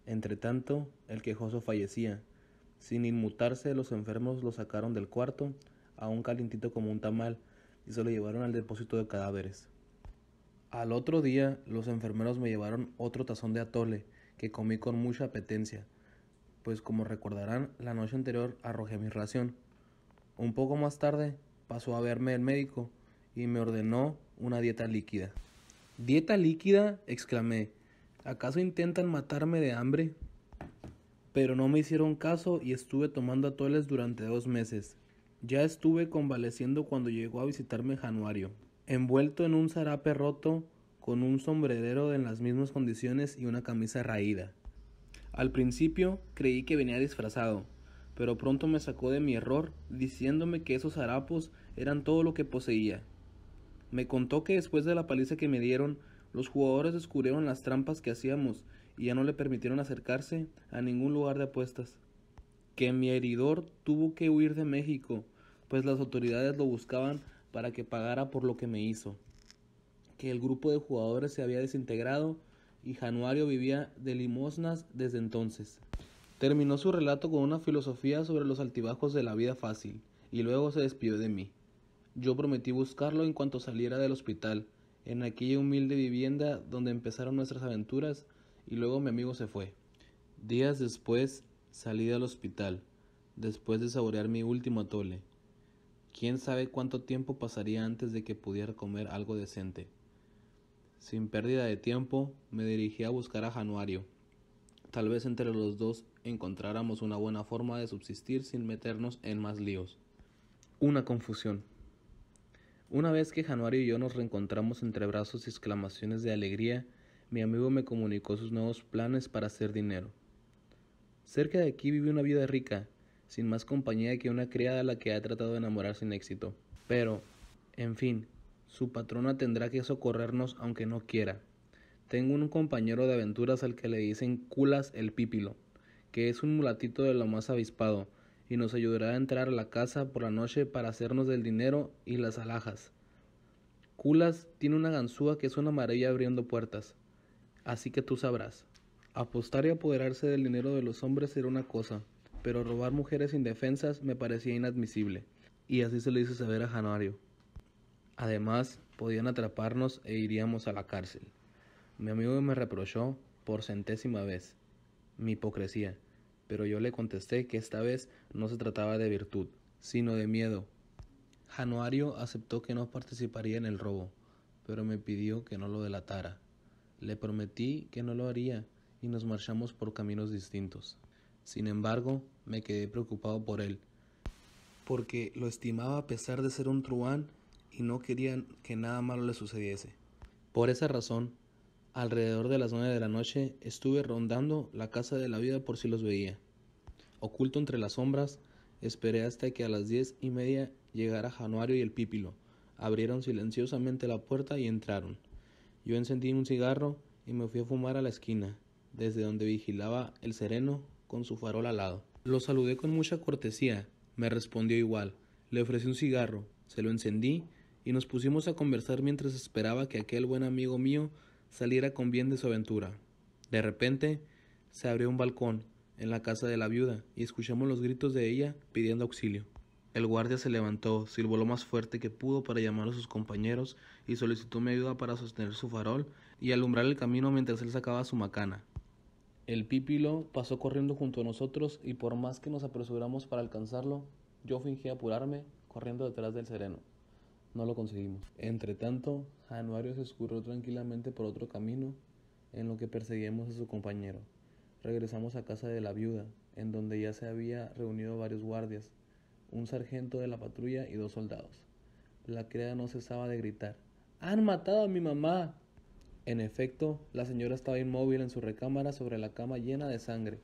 Entretanto, el quejoso fallecía. Sin inmutarse, los enfermos lo sacaron del cuarto, aún calientito como un tamal, y se lo llevaron al depósito de cadáveres. Al otro día, los enfermeros me llevaron otro tazón de atole, que comí con mucha apetencia, pues como recordarán, la noche anterior arrojé mi ración. Un poco más tarde, pasó a verme el médico y me ordenó una dieta líquida. Dieta líquida, exclamé. ¿Acaso intentan matarme de hambre? Pero no me hicieron caso y estuve tomando atoles durante dos meses. Ya estuve convaleciendo cuando llegó a visitarme Januario, envuelto en un zarape roto, con un sombrerero en las mismas condiciones y una camisa raída. Al principio creí que venía disfrazado, pero pronto me sacó de mi error diciéndome que esos harapos eran todo lo que poseía me contó que después de la paliza que me dieron, los jugadores descubrieron las trampas que hacíamos y ya no le permitieron acercarse a ningún lugar de apuestas. Que mi heridor tuvo que huir de México, pues las autoridades lo buscaban para que pagara por lo que me hizo. Que el grupo de jugadores se había desintegrado y Januario vivía de limosnas desde entonces. Terminó su relato con una filosofía sobre los altibajos de la vida fácil y luego se despidió de mí. Yo prometí buscarlo en cuanto saliera del hospital, en aquella humilde vivienda donde empezaron nuestras aventuras, y luego mi amigo se fue. Días después salí del hospital, después de saborear mi último atole. Quién sabe cuánto tiempo pasaría antes de que pudiera comer algo decente. Sin pérdida de tiempo, me dirigí a buscar a Januario. Tal vez entre los dos encontráramos una buena forma de subsistir sin meternos en más líos. Una confusión. Una vez que Januario y yo nos reencontramos entre brazos y exclamaciones de alegría, mi amigo me comunicó sus nuevos planes para hacer dinero. Cerca de aquí vive una vida rica, sin más compañía que una criada a la que ha tratado de enamorar sin éxito. Pero, en fin, su patrona tendrá que socorrernos aunque no quiera. Tengo un compañero de aventuras al que le dicen Culas el Pípilo, que es un mulatito de lo más avispado, y nos ayudará a entrar a la casa por la noche para hacernos del dinero y las alhajas. Culas tiene una ganzúa que es una maravilla abriendo puertas. Así que tú sabrás. Apostar y apoderarse del dinero de los hombres era una cosa, pero robar mujeres indefensas me parecía inadmisible, y así se lo hice saber a Januario. Además, podían atraparnos e iríamos a la cárcel. Mi amigo me reprochó, por centésima vez, mi hipocresía pero yo le contesté que esta vez no se trataba de virtud, sino de miedo. Januario aceptó que no participaría en el robo, pero me pidió que no lo delatara. Le prometí que no lo haría y nos marchamos por caminos distintos. Sin embargo, me quedé preocupado por él, porque lo estimaba a pesar de ser un truán y no quería que nada malo le sucediese. Por esa razón, Alrededor de las nueve de la noche estuve rondando la casa de la vida por si los veía. Oculto entre las sombras, esperé hasta que a las diez y media llegara Januario y el Pípilo. Abrieron silenciosamente la puerta y entraron. Yo encendí un cigarro y me fui a fumar a la esquina, desde donde vigilaba el sereno con su farol al lado. Lo saludé con mucha cortesía, me respondió igual. Le ofrecí un cigarro, se lo encendí y nos pusimos a conversar mientras esperaba que aquel buen amigo mío saliera con bien de su aventura. De repente, se abrió un balcón en la casa de la viuda y escuchamos los gritos de ella pidiendo auxilio. El guardia se levantó, silbó lo más fuerte que pudo para llamar a sus compañeros y solicitó mi ayuda para sostener su farol y alumbrar el camino mientras él sacaba su macana. El pípilo pasó corriendo junto a nosotros y por más que nos apresuramos para alcanzarlo, yo fingí apurarme corriendo detrás del sereno no lo conseguimos. Entretanto, tanto, Januario se escurrió tranquilamente por otro camino en lo que perseguíamos a su compañero. Regresamos a casa de la viuda, en donde ya se había reunido varios guardias, un sargento de la patrulla y dos soldados. La criada no cesaba de gritar, ¡Han matado a mi mamá! En efecto, la señora estaba inmóvil en su recámara sobre la cama llena de sangre.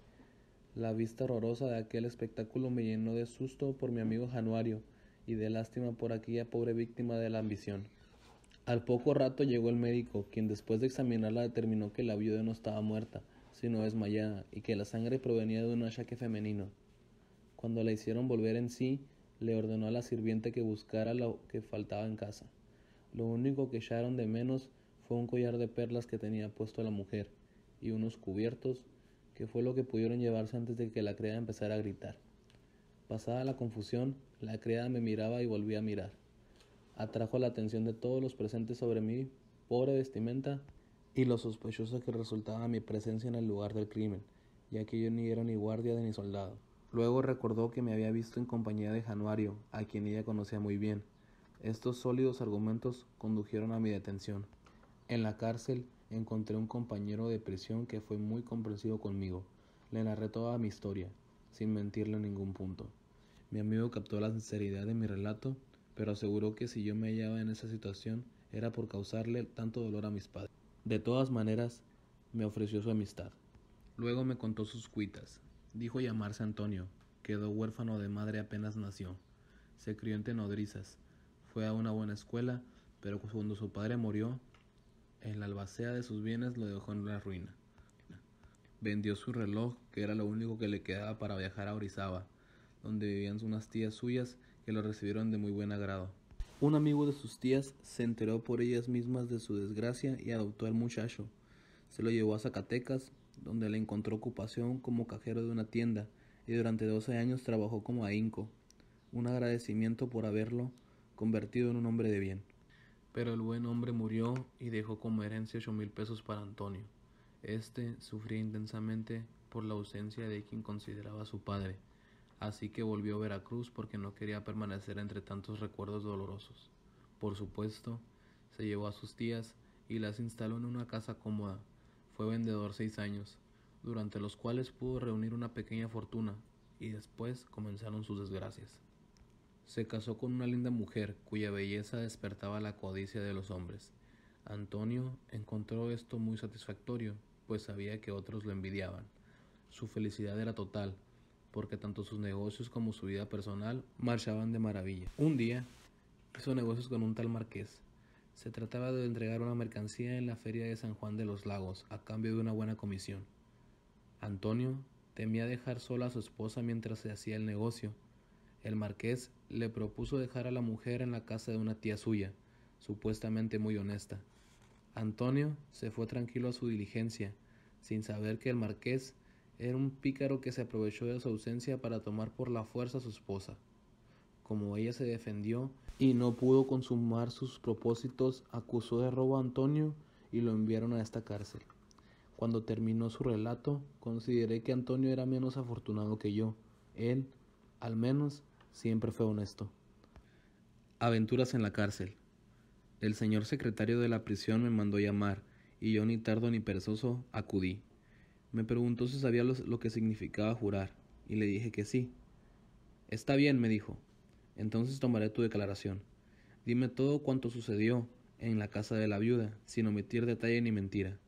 La vista horrorosa de aquel espectáculo me llenó de susto por mi amigo Januario, y de lástima por aquella pobre víctima de la ambición. Al poco rato llegó el médico, quien después de examinarla determinó que la viuda no estaba muerta, sino desmayada, y que la sangre provenía de un achaque femenino. Cuando la hicieron volver en sí, le ordenó a la sirviente que buscara lo que faltaba en casa. Lo único que echaron de menos fue un collar de perlas que tenía puesto la mujer, y unos cubiertos, que fue lo que pudieron llevarse antes de que la criada empezara a gritar. Pasada la confusión, la criada me miraba y volvía a mirar. Atrajo la atención de todos los presentes sobre mí, pobre vestimenta y lo sospechoso que resultaba mi presencia en el lugar del crimen, ya que yo ni era ni guardia ni soldado. Luego recordó que me había visto en compañía de Januario, a quien ella conocía muy bien. Estos sólidos argumentos condujeron a mi detención. En la cárcel encontré un compañero de prisión que fue muy comprensivo conmigo. Le narré toda mi historia, sin mentirle en ningún punto. Mi amigo captó la sinceridad de mi relato, pero aseguró que si yo me hallaba en esa situación era por causarle tanto dolor a mis padres. De todas maneras, me ofreció su amistad. Luego me contó sus cuitas. Dijo llamarse Antonio. Quedó huérfano de madre apenas nació. Se crió en nodrizas, Fue a una buena escuela, pero cuando su padre murió, en la albacea de sus bienes lo dejó en la ruina. Vendió su reloj, que era lo único que le quedaba para viajar a Orizaba, donde vivían unas tías suyas que lo recibieron de muy buen agrado. Un amigo de sus tías se enteró por ellas mismas de su desgracia y adoptó al muchacho. Se lo llevó a Zacatecas, donde le encontró ocupación como cajero de una tienda y durante 12 años trabajó como ahínco. Un agradecimiento por haberlo convertido en un hombre de bien. Pero el buen hombre murió y dejó como herencia ocho mil pesos para Antonio. Este sufría intensamente por la ausencia de quien consideraba su padre, así que volvió a Veracruz porque no quería permanecer entre tantos recuerdos dolorosos. Por supuesto, se llevó a sus tías y las instaló en una casa cómoda. Fue vendedor seis años, durante los cuales pudo reunir una pequeña fortuna, y después comenzaron sus desgracias. Se casó con una linda mujer cuya belleza despertaba la codicia de los hombres. Antonio encontró esto muy satisfactorio pues sabía que otros lo envidiaban. Su felicidad era total, porque tanto sus negocios como su vida personal marchaban de maravilla. Un día hizo negocios con un tal marqués. Se trataba de entregar una mercancía en la feria de San Juan de los Lagos a cambio de una buena comisión. Antonio temía dejar sola a su esposa mientras se hacía el negocio. El marqués le propuso dejar a la mujer en la casa de una tía suya, supuestamente muy honesta. Antonio se fue tranquilo a su diligencia, sin saber que el marqués era un pícaro que se aprovechó de su ausencia para tomar por la fuerza a su esposa. Como ella se defendió y no pudo consumar sus propósitos, acusó de robo a Antonio y lo enviaron a esta cárcel. Cuando terminó su relato, consideré que Antonio era menos afortunado que yo. Él, al menos, siempre fue honesto. Aventuras en la cárcel. El señor secretario de la prisión me mandó llamar, y yo ni tardo ni perezoso acudí. Me preguntó si sabía lo que significaba jurar, y le dije que sí. Está bien, me dijo. Entonces tomaré tu declaración. Dime todo cuanto sucedió en la casa de la viuda, sin omitir detalle ni mentira.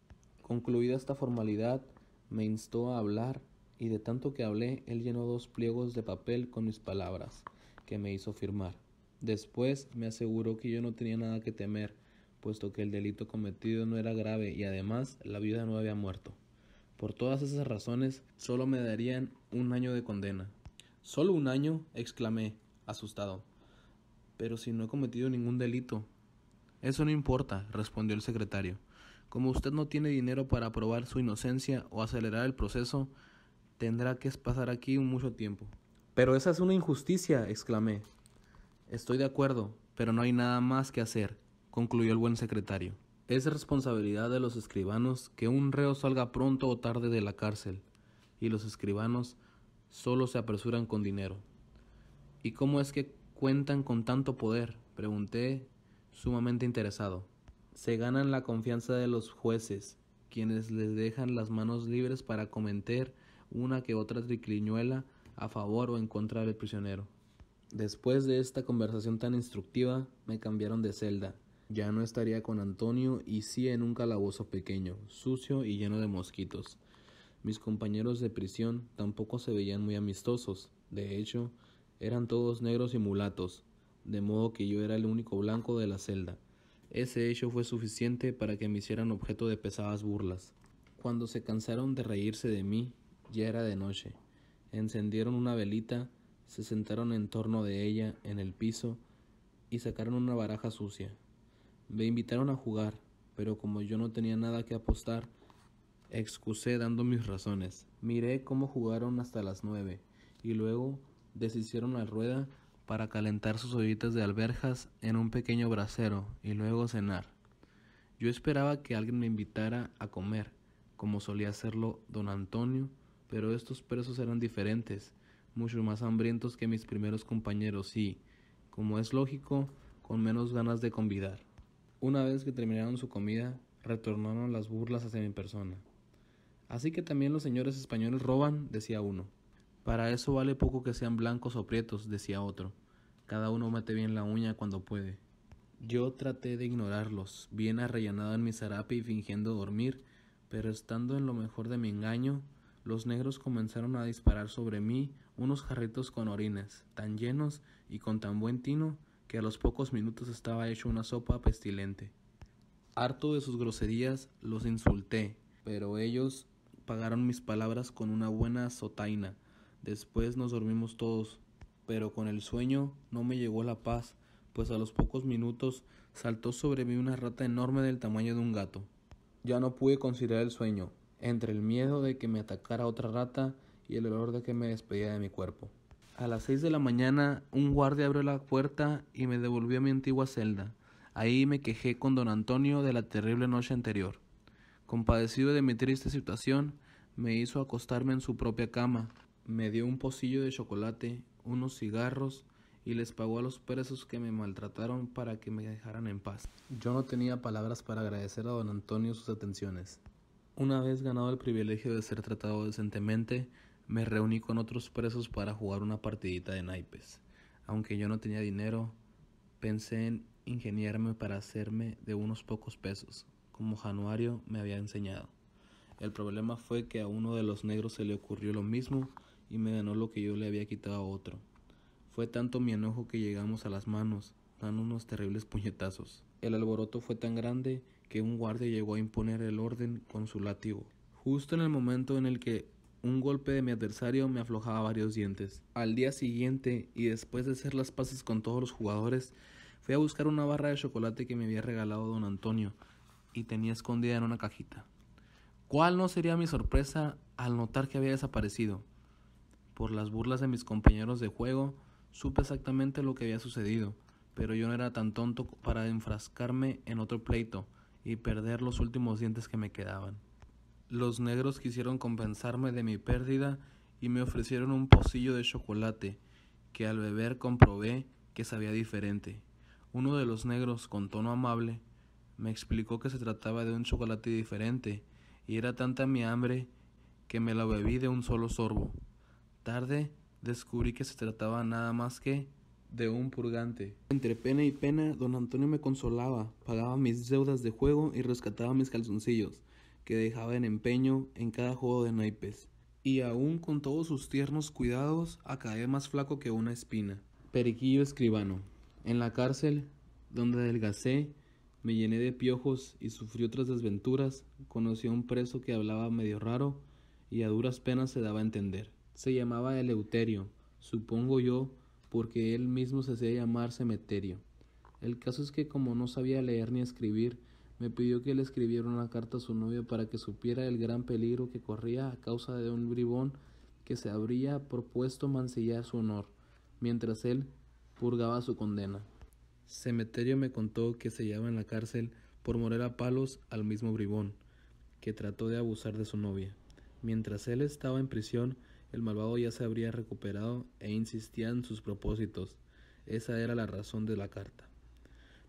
Concluida esta formalidad, me instó a hablar, y de tanto que hablé, él llenó dos pliegos de papel con mis palabras, que me hizo firmar. Después me aseguró que yo no tenía nada que temer, puesto que el delito cometido no era grave y además la vida no había muerto. Por todas esas razones, solo me darían un año de condena. Solo un año, exclamé, asustado. Pero si no he cometido ningún delito. Eso no importa, respondió el secretario. Como usted no tiene dinero para probar su inocencia o acelerar el proceso, tendrá que pasar aquí mucho tiempo. Pero esa es una injusticia, exclamé. Estoy de acuerdo, pero no hay nada más que hacer, concluyó el buen secretario. Es responsabilidad de los escribanos que un reo salga pronto o tarde de la cárcel, y los escribanos solo se apresuran con dinero. ¿Y cómo es que cuentan con tanto poder? pregunté, sumamente interesado. Se ganan la confianza de los jueces, quienes les dejan las manos libres para cometer una que otra tricliñuela a favor o en contra del prisionero. Después de esta conversación tan instructiva, me cambiaron de celda. Ya no estaría con Antonio y sí en un calabozo pequeño, sucio y lleno de mosquitos. Mis compañeros de prisión tampoco se veían muy amistosos, de hecho, eran todos negros y mulatos, de modo que yo era el único blanco de la celda. Ese hecho fue suficiente para que me hicieran objeto de pesadas burlas. Cuando se cansaron de reírse de mí, ya era de noche. Encendieron una velita se sentaron en torno de ella en el piso y sacaron una baraja sucia. Me invitaron a jugar, pero como yo no tenía nada que apostar, excusé dando mis razones. Miré cómo jugaron hasta las nueve y luego deshicieron la rueda para calentar sus ollitas de alberjas en un pequeño brasero y luego cenar. Yo esperaba que alguien me invitara a comer, como solía hacerlo don Antonio, pero estos presos eran diferentes mucho más hambrientos que mis primeros compañeros y, como es lógico, con menos ganas de convidar. Una vez que terminaron su comida, retornaron las burlas hacia mi persona. Así que también los señores españoles roban, decía uno. Para eso vale poco que sean blancos o prietos, decía otro. Cada uno mete bien la uña cuando puede. Yo traté de ignorarlos, bien arrellanado en mi zarape y fingiendo dormir, pero estando en lo mejor de mi engaño, los negros comenzaron a disparar sobre mí unos jarritos con orines, tan llenos y con tan buen tino que a los pocos minutos estaba hecho una sopa pestilente. Harto de sus groserías, los insulté, pero ellos pagaron mis palabras con una buena azotaina. Después nos dormimos todos, pero con el sueño no me llegó la paz, pues a los pocos minutos saltó sobre mí una rata enorme del tamaño de un gato. Ya no pude considerar el sueño, entre el miedo de que me atacara otra rata y el olor de que me despedía de mi cuerpo. A las seis de la mañana, un guardia abrió la puerta y me devolvió a mi antigua celda. Ahí me quejé con don Antonio de la terrible noche anterior. Compadecido de mi triste situación, me hizo acostarme en su propia cama, me dio un pocillo de chocolate, unos cigarros y les pagó a los presos que me maltrataron para que me dejaran en paz. Yo no tenía palabras para agradecer a don Antonio sus atenciones. Una vez ganado el privilegio de ser tratado decentemente, me reuní con otros presos para jugar una partidita de naipes. Aunque yo no tenía dinero, pensé en ingeniarme para hacerme de unos pocos pesos, como Januario me había enseñado. El problema fue que a uno de los negros se le ocurrió lo mismo y me ganó lo que yo le había quitado a otro. Fue tanto mi enojo que llegamos a las manos, dando unos terribles puñetazos. El alboroto fue tan grande que un guardia llegó a imponer el orden con su látigo, justo en el momento en el que un golpe de mi adversario me aflojaba varios dientes. Al día siguiente, y después de hacer las paces con todos los jugadores, fui a buscar una barra de chocolate que me había regalado don Antonio y tenía escondida en una cajita. ¿Cuál no sería mi sorpresa al notar que había desaparecido? Por las burlas de mis compañeros de juego, supe exactamente lo que había sucedido, pero yo no era tan tonto para enfrascarme en otro pleito y perder los últimos dientes que me quedaban. Los negros quisieron compensarme de mi pérdida y me ofrecieron un pocillo de chocolate, que al beber comprobé que sabía diferente. Uno de los negros, con tono amable, me explicó que se trataba de un chocolate diferente, y era tanta mi hambre que me la bebí de un solo sorbo. Tarde descubrí que se trataba nada más que de un purgante. Entre pena y pena, don Antonio me consolaba, pagaba mis deudas de juego y rescataba mis calzoncillos, que dejaba en empeño en cada juego de naipes. Y aún con todos sus tiernos cuidados, acabé más flaco que una espina. Periquillo escribano. En la cárcel, donde adelgacé, me llené de piojos y sufrí otras desventuras, conocí a un preso que hablaba medio raro y a duras penas se daba a entender. Se llamaba Eleuterio, supongo yo, porque él mismo se hacía llamar cementerio. El caso es que como no sabía leer ni escribir, me pidió que le escribiera una carta a su novia para que supiera el gran peligro que corría a causa de un bribón que se habría propuesto mancillar su honor, mientras él purgaba su condena. Cementerio me contó que se llevaba en la cárcel por morir a palos al mismo bribón, que trató de abusar de su novia. Mientras él estaba en prisión, el malvado ya se habría recuperado e insistía en sus propósitos. Esa era la razón de la carta.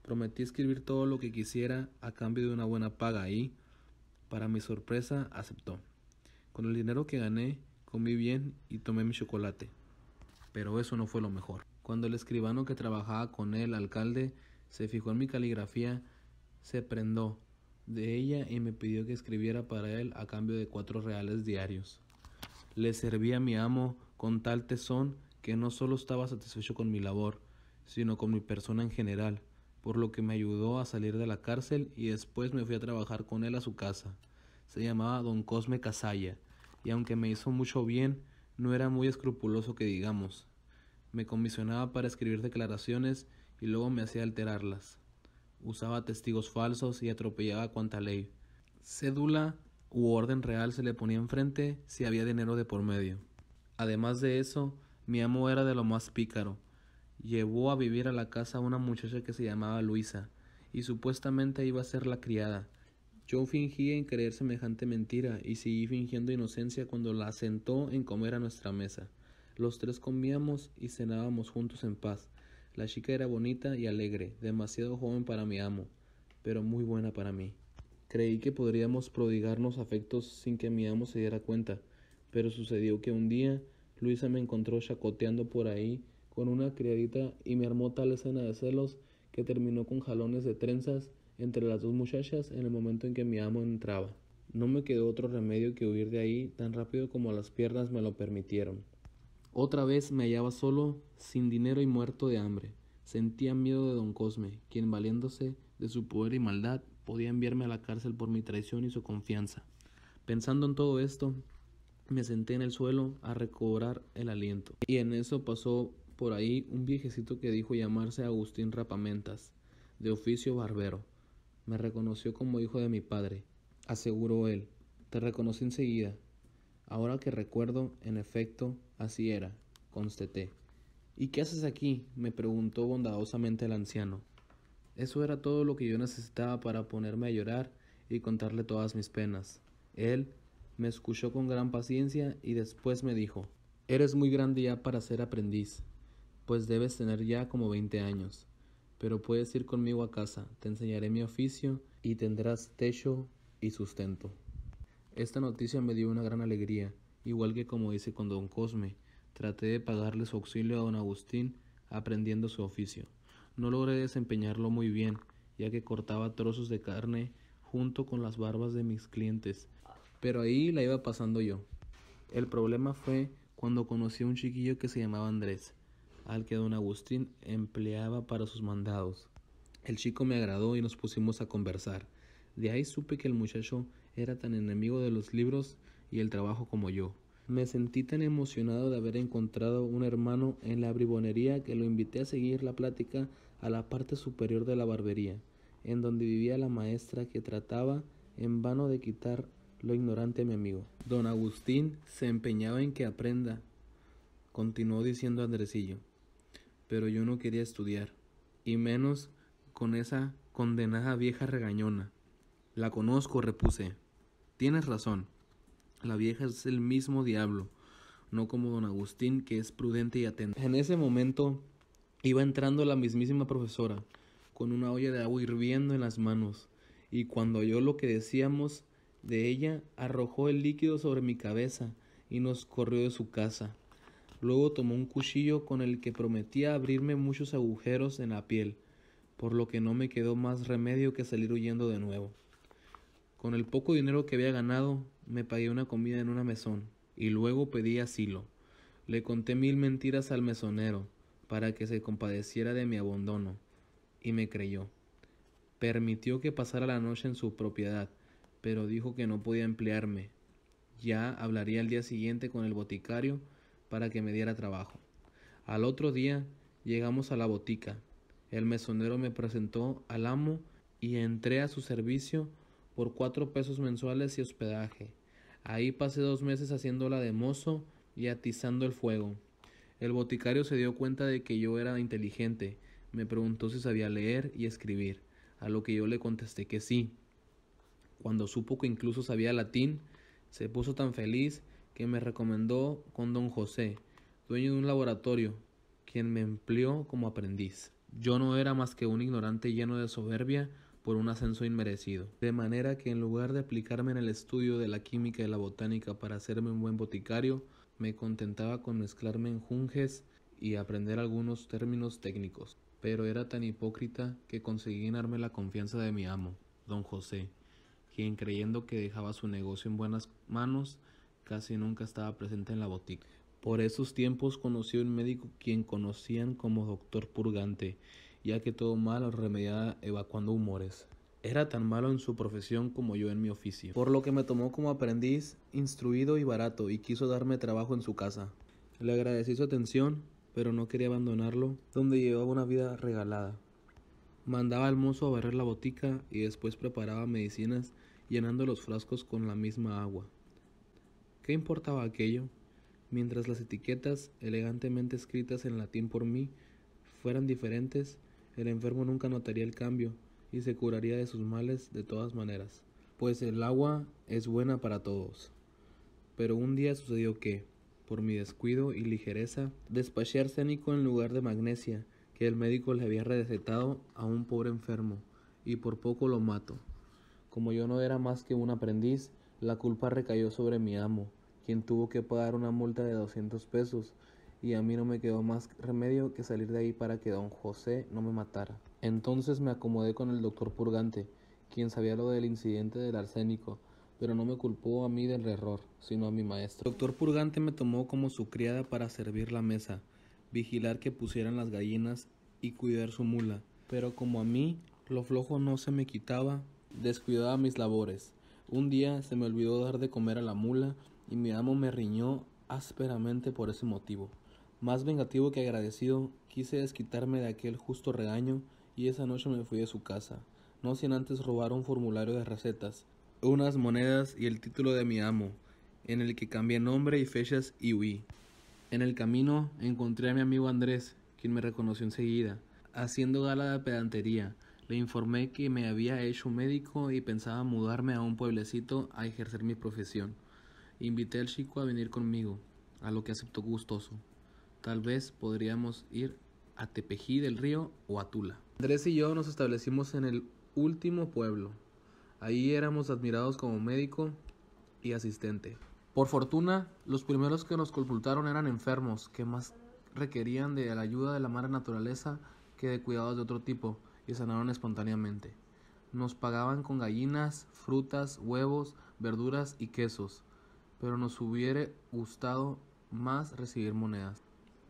Prometí escribir todo lo que quisiera a cambio de una buena paga y, para mi sorpresa, aceptó. Con el dinero que gané, comí bien y tomé mi chocolate. Pero eso no fue lo mejor. Cuando el escribano que trabajaba con el alcalde, se fijó en mi caligrafía, se prendó de ella y me pidió que escribiera para él a cambio de cuatro reales diarios. Le serví a mi amo con tal tesón que no solo estaba satisfecho con mi labor, sino con mi persona en general, por lo que me ayudó a salir de la cárcel y después me fui a trabajar con él a su casa. Se llamaba don Cosme Casalla, y aunque me hizo mucho bien, no era muy escrupuloso que digamos. Me comisionaba para escribir declaraciones y luego me hacía alterarlas. Usaba testigos falsos y atropellaba cuanta ley. Cédula u orden real se le ponía enfrente si había dinero de por medio. Además de eso, mi amo era de lo más pícaro. Llevó a vivir a la casa a una muchacha que se llamaba Luisa, y supuestamente iba a ser la criada. Yo fingí en creer semejante mentira y seguí fingiendo inocencia cuando la sentó en comer a nuestra mesa. Los tres comíamos y cenábamos juntos en paz. La chica era bonita y alegre, demasiado joven para mi amo, pero muy buena para mí. Creí que podríamos prodigarnos afectos sin que mi amo se diera cuenta, pero sucedió que un día Luisa me encontró chacoteando por ahí con una criadita y me armó tal escena de celos que terminó con jalones de trenzas entre las dos muchachas en el momento en que mi amo entraba. No me quedó otro remedio que huir de ahí tan rápido como las piernas me lo permitieron. Otra vez me hallaba solo, sin dinero y muerto de hambre. Sentía miedo de don Cosme, quien valiéndose de su poder y maldad podía enviarme a la cárcel por mi traición y su confianza. Pensando en todo esto, me senté en el suelo a recobrar el aliento. Y en eso pasó por ahí un viejecito que dijo llamarse Agustín Rapamentas, de oficio barbero. Me reconoció como hijo de mi padre, aseguró él. Te reconocí enseguida. Ahora que recuerdo, en efecto, así era, constaté. ¿Y qué haces aquí? me preguntó bondadosamente el anciano. Eso era todo lo que yo necesitaba para ponerme a llorar y contarle todas mis penas. Él me escuchó con gran paciencia y después me dijo, Eres muy grande ya para ser aprendiz, pues debes tener ya como 20 años, pero puedes ir conmigo a casa, te enseñaré mi oficio y tendrás techo y sustento. Esta noticia me dio una gran alegría, igual que como hice con don Cosme, traté de pagarle su auxilio a don Agustín aprendiendo su oficio. No logré desempeñarlo muy bien, ya que cortaba trozos de carne junto con las barbas de mis clientes, pero ahí la iba pasando yo. El problema fue cuando conocí a un chiquillo que se llamaba Andrés, al que don Agustín empleaba para sus mandados. El chico me agradó y nos pusimos a conversar. De ahí supe que el muchacho era tan enemigo de los libros y el trabajo como yo. Me sentí tan emocionado de haber encontrado un hermano en la bribonería que lo invité a seguir la plática a la parte superior de la barbería, en donde vivía la maestra que trataba en vano de quitar lo ignorante a mi amigo. Don Agustín se empeñaba en que aprenda, continuó diciendo Andresillo, pero yo no quería estudiar, y menos con esa condenada vieja regañona. La conozco, repuse. Tienes razón, la vieja es el mismo diablo, no como don Agustín, que es prudente y atento. En ese momento iba entrando la mismísima profesora, con una olla de agua hirviendo en las manos, y cuando oyó lo que decíamos de ella, arrojó el líquido sobre mi cabeza y nos corrió de su casa. Luego tomó un cuchillo con el que prometía abrirme muchos agujeros en la piel, por lo que no me quedó más remedio que salir huyendo de nuevo. Con el poco dinero que había ganado, me pagué una comida en una mesón y luego pedí asilo. Le conté mil mentiras al mesonero para que se compadeciera de mi abandono y me creyó. Permitió que pasara la noche en su propiedad, pero dijo que no podía emplearme. Ya hablaría al día siguiente con el boticario para que me diera trabajo. Al otro día llegamos a la botica. El mesonero me presentó al amo y entré a su servicio por cuatro pesos mensuales y hospedaje. Ahí pasé dos meses haciéndola de mozo y atizando el fuego. El boticario se dio cuenta de que yo era inteligente, me preguntó si sabía leer y escribir, a lo que yo le contesté que sí. Cuando supo que incluso sabía latín, se puso tan feliz que me recomendó con don José, dueño de un laboratorio, quien me empleó como aprendiz. Yo no era más que un ignorante lleno de soberbia, por un ascenso inmerecido. De manera que en lugar de aplicarme en el estudio de la química y la botánica para hacerme un buen boticario, me contentaba con mezclarme en junges y aprender algunos términos técnicos. Pero era tan hipócrita que conseguí ganarme la confianza de mi amo, don José, quien creyendo que dejaba su negocio en buenas manos, casi nunca estaba presente en la botica. Por esos tiempos conocí un médico quien conocían como doctor purgante, ya que todo mal remediaba evacuando humores. Era tan malo en su profesión como yo en mi oficio, por lo que me tomó como aprendiz, instruido y barato, y quiso darme trabajo en su casa. Le agradecí su atención, pero no quería abandonarlo, donde llevaba una vida regalada. Mandaba al mozo a barrer la botica y después preparaba medicinas llenando los frascos con la misma agua. ¿Qué importaba aquello? Mientras las etiquetas, elegantemente escritas en latín por mí, fueran diferentes, el enfermo nunca notaría el cambio y se curaría de sus males de todas maneras, pues el agua es buena para todos. Pero un día sucedió que, por mi descuido y ligereza, despaché arsénico en lugar de magnesia, que el médico le había recetado a un pobre enfermo, y por poco lo mato. Como yo no era más que un aprendiz, la culpa recayó sobre mi amo, quien tuvo que pagar una multa de 200 pesos y a mí no me quedó más remedio que salir de ahí para que don José no me matara. Entonces me acomodé con el doctor Purgante, quien sabía lo del incidente del arsénico, pero no me culpó a mí del error, sino a mi maestro. El doctor Purgante me tomó como su criada para servir la mesa, vigilar que pusieran las gallinas y cuidar su mula, pero como a mí lo flojo no se me quitaba, descuidaba mis labores. Un día se me olvidó dar de comer a la mula y mi amo me riñó ásperamente por ese motivo. Más vengativo que agradecido, quise desquitarme de aquel justo regaño y esa noche me fui de su casa, no sin antes robar un formulario de recetas, unas monedas y el título de mi amo, en el que cambié nombre y fechas y huí. En el camino encontré a mi amigo Andrés, quien me reconoció enseguida. Haciendo gala de pedantería, le informé que me había hecho médico y pensaba mudarme a un pueblecito a ejercer mi profesión. Invité al chico a venir conmigo, a lo que aceptó gustoso. Tal vez podríamos ir a Tepejí del Río o a Tula. Andrés y yo nos establecimos en el último pueblo. Ahí éramos admirados como médico y asistente. Por fortuna, los primeros que nos consultaron eran enfermos, que más requerían de la ayuda de la madre naturaleza que de cuidados de otro tipo, y sanaron espontáneamente. Nos pagaban con gallinas, frutas, huevos, verduras y quesos, pero nos hubiera gustado más recibir monedas.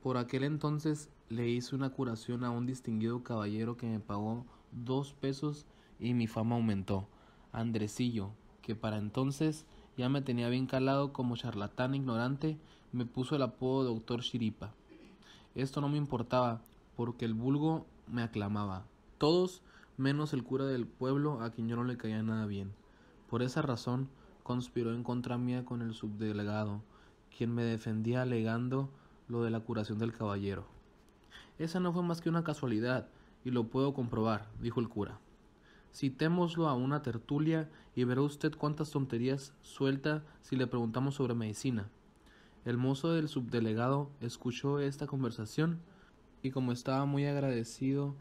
Por aquel entonces le hice una curación a un distinguido caballero que me pagó dos pesos y mi fama aumentó. Andresillo, que para entonces ya me tenía bien calado como charlatán ignorante, me puso el apodo Doctor Chiripa. Esto no me importaba, porque el vulgo me aclamaba. Todos, menos el cura del pueblo, a quien yo no le caía nada bien. Por esa razón, conspiró en contra mía con el subdelegado, quien me defendía alegando lo de la curación del caballero. Esa no fue más que una casualidad, y lo puedo comprobar, dijo el cura. Citémoslo a una tertulia y verá usted cuántas tonterías suelta si le preguntamos sobre medicina. El mozo del subdelegado escuchó esta conversación y como estaba muy agradecido